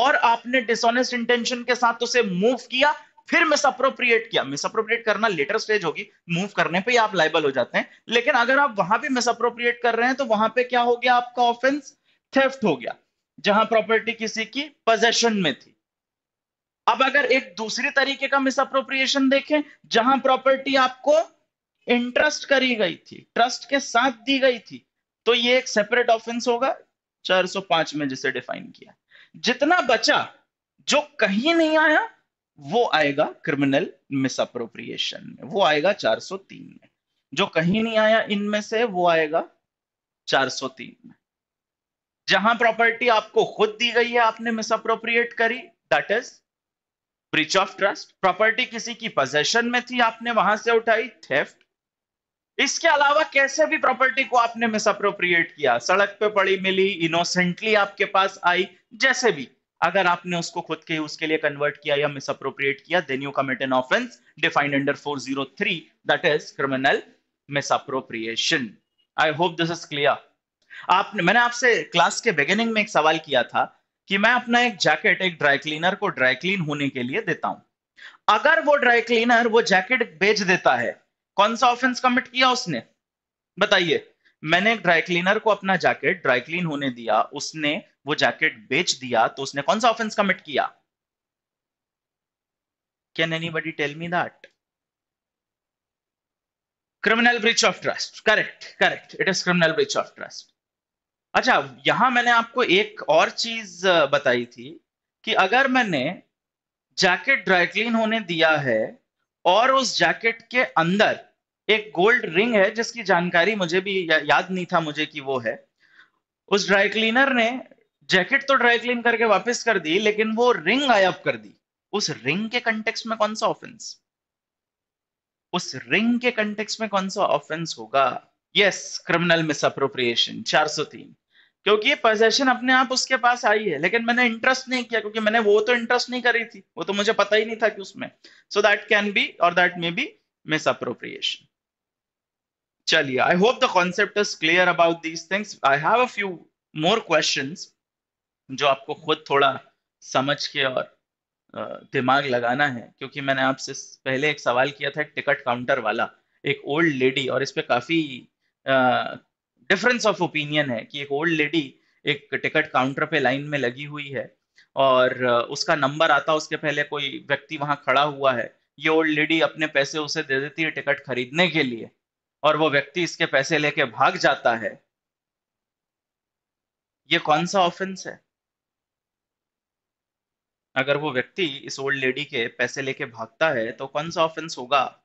Speaker 1: और आपने डिसऑनेस्ट इंटेंशन के साथ उसे मूव किया फिर मिसअप्रोप्रिएट किया मिसअप्रोप्रिएट करना लेटर स्टेज होगी मूव करने पे आप लाइबल हो जाते हैं लेकिन अगर आप वहां मिस मिसअप्रोप्रिएट कर रहे हैं तो वहां पे क्या हो गया आपका ऑफेंस थेफ्ट हो गया जहां प्रॉपर्टी किसी की पोजेशन में थी अब अगर एक दूसरे तरीके का मिसअप्रोप्रिएशन देखें जहां प्रॉपर्टी आपको इंटरेस्ट करी गई थी ट्रस्ट के साथ दी गई थी तो ये एक सेपरेट ऑफेंस होगा 405 में जिसे डिफाइन किया जितना बचा जो कहीं नहीं आया वो आएगा क्रिमिनल मिसअप्रोप्रिएशन में वो आएगा 403 में जो कहीं नहीं आया इनमें से वो आएगा 403 में जहां प्रॉपर्टी आपको खुद दी गई है आपने मिसअप्रोप्रिएट करी that is breach of trust property किसी की पोजेशन में थी आपने वहां से उठाई थेफ्ट इसके अलावा कैसे भी प्रॉपर्टी को आपने मिसअप्रोप्रिएट किया सड़क पे पड़ी मिली इनोसेंटली आपके पास आई जैसे भी अगर आपने उसको खुद के उसके लिए कन्वर्ट किया या मिसअप्रोप्रिएट किया then you commit an offence defined under 403 that is criminal misappropriation I hope this is clear आपने मैंने आपसे क्लास के बिगिनिंग में एक सवाल किया था कि मैं अपना एक जैकेट एक ड्राई क्लीनर को ड्राई क्लीन होने के लिए देता हूं अगर वो ड्राई क्लीनर वो जैकेट बेच देता है कौन सा ऑफेंस कमिट किया उसने बताइए मैंने ड्राई क्लीनर को अपना जैकेट ड्राई क्लीन होने दिया उसने वो जैकेट बेच दिया तो उसने कौन सा ऑफेंस कमिट किया can anybody tell me that criminal breach of trust correct correct it is criminal breach of trust अच्छा यहां मैंने आपको एक और चीज बताई थी कि अगर मैंने जैकेट ड्राई क्लीन होने दिया है और उस जैकेट के अंदर एक गोल्ड रिंग है जिसकी जानकारी मुझे भी या, याद नहीं था मुझे कि वो है उस ड्राई क्लीनर ने जैकेट तो ड्राई क्लीन करके वापस कर दी लेकिन वो रिंग गायब कर दी उस रिंग के कंटेक्स में कौन सा ऑफेंस उस रिंग के कंटेक्स में कौन सा ऑफेंस होगा यस क्रिमिनल मिसअप्रोप्रिएशन 403 क्योंकि पोजेशन अपने आप उसके पास आई है लेकिन मैंने इंटरेस्ट नहीं किया क्योंकि मैंने वो तो इंटरेस्ट नहीं करी थी वो तो मुझे पता ही नहीं था कि उसमें सो दैट कैन बी और that may be misappropriation चलिए I hope the concept is clear about these things I have a few more question जो आपको खुद थोड़ा समझ के और दिमाग लगाना है क्योंकि मैंने आपसे पहले एक सवाल किया था टिकट काउंटर वाला एक ओल्ड लेडी और इस पर काफ़ी डिफरेंस ऑफ ओपिनियन है कि एक ओल्ड लेडी एक टिकट काउंटर पे लाइन में लगी हुई है और उसका नंबर आता उसके पहले कोई व्यक्ति वहां खड़ा हुआ है ये ओल्ड लेडी अपने पैसे उसे दे देती है टिकट खरीदने के लिए और वो व्यक्ति इसके पैसे लेके भाग जाता है ये कौन सा ऑफेंस है अगर वो व्यक्ति इस ओल्ड लेडी के पैसे लेके भागता है तो कौन सा ऑफेंस होगा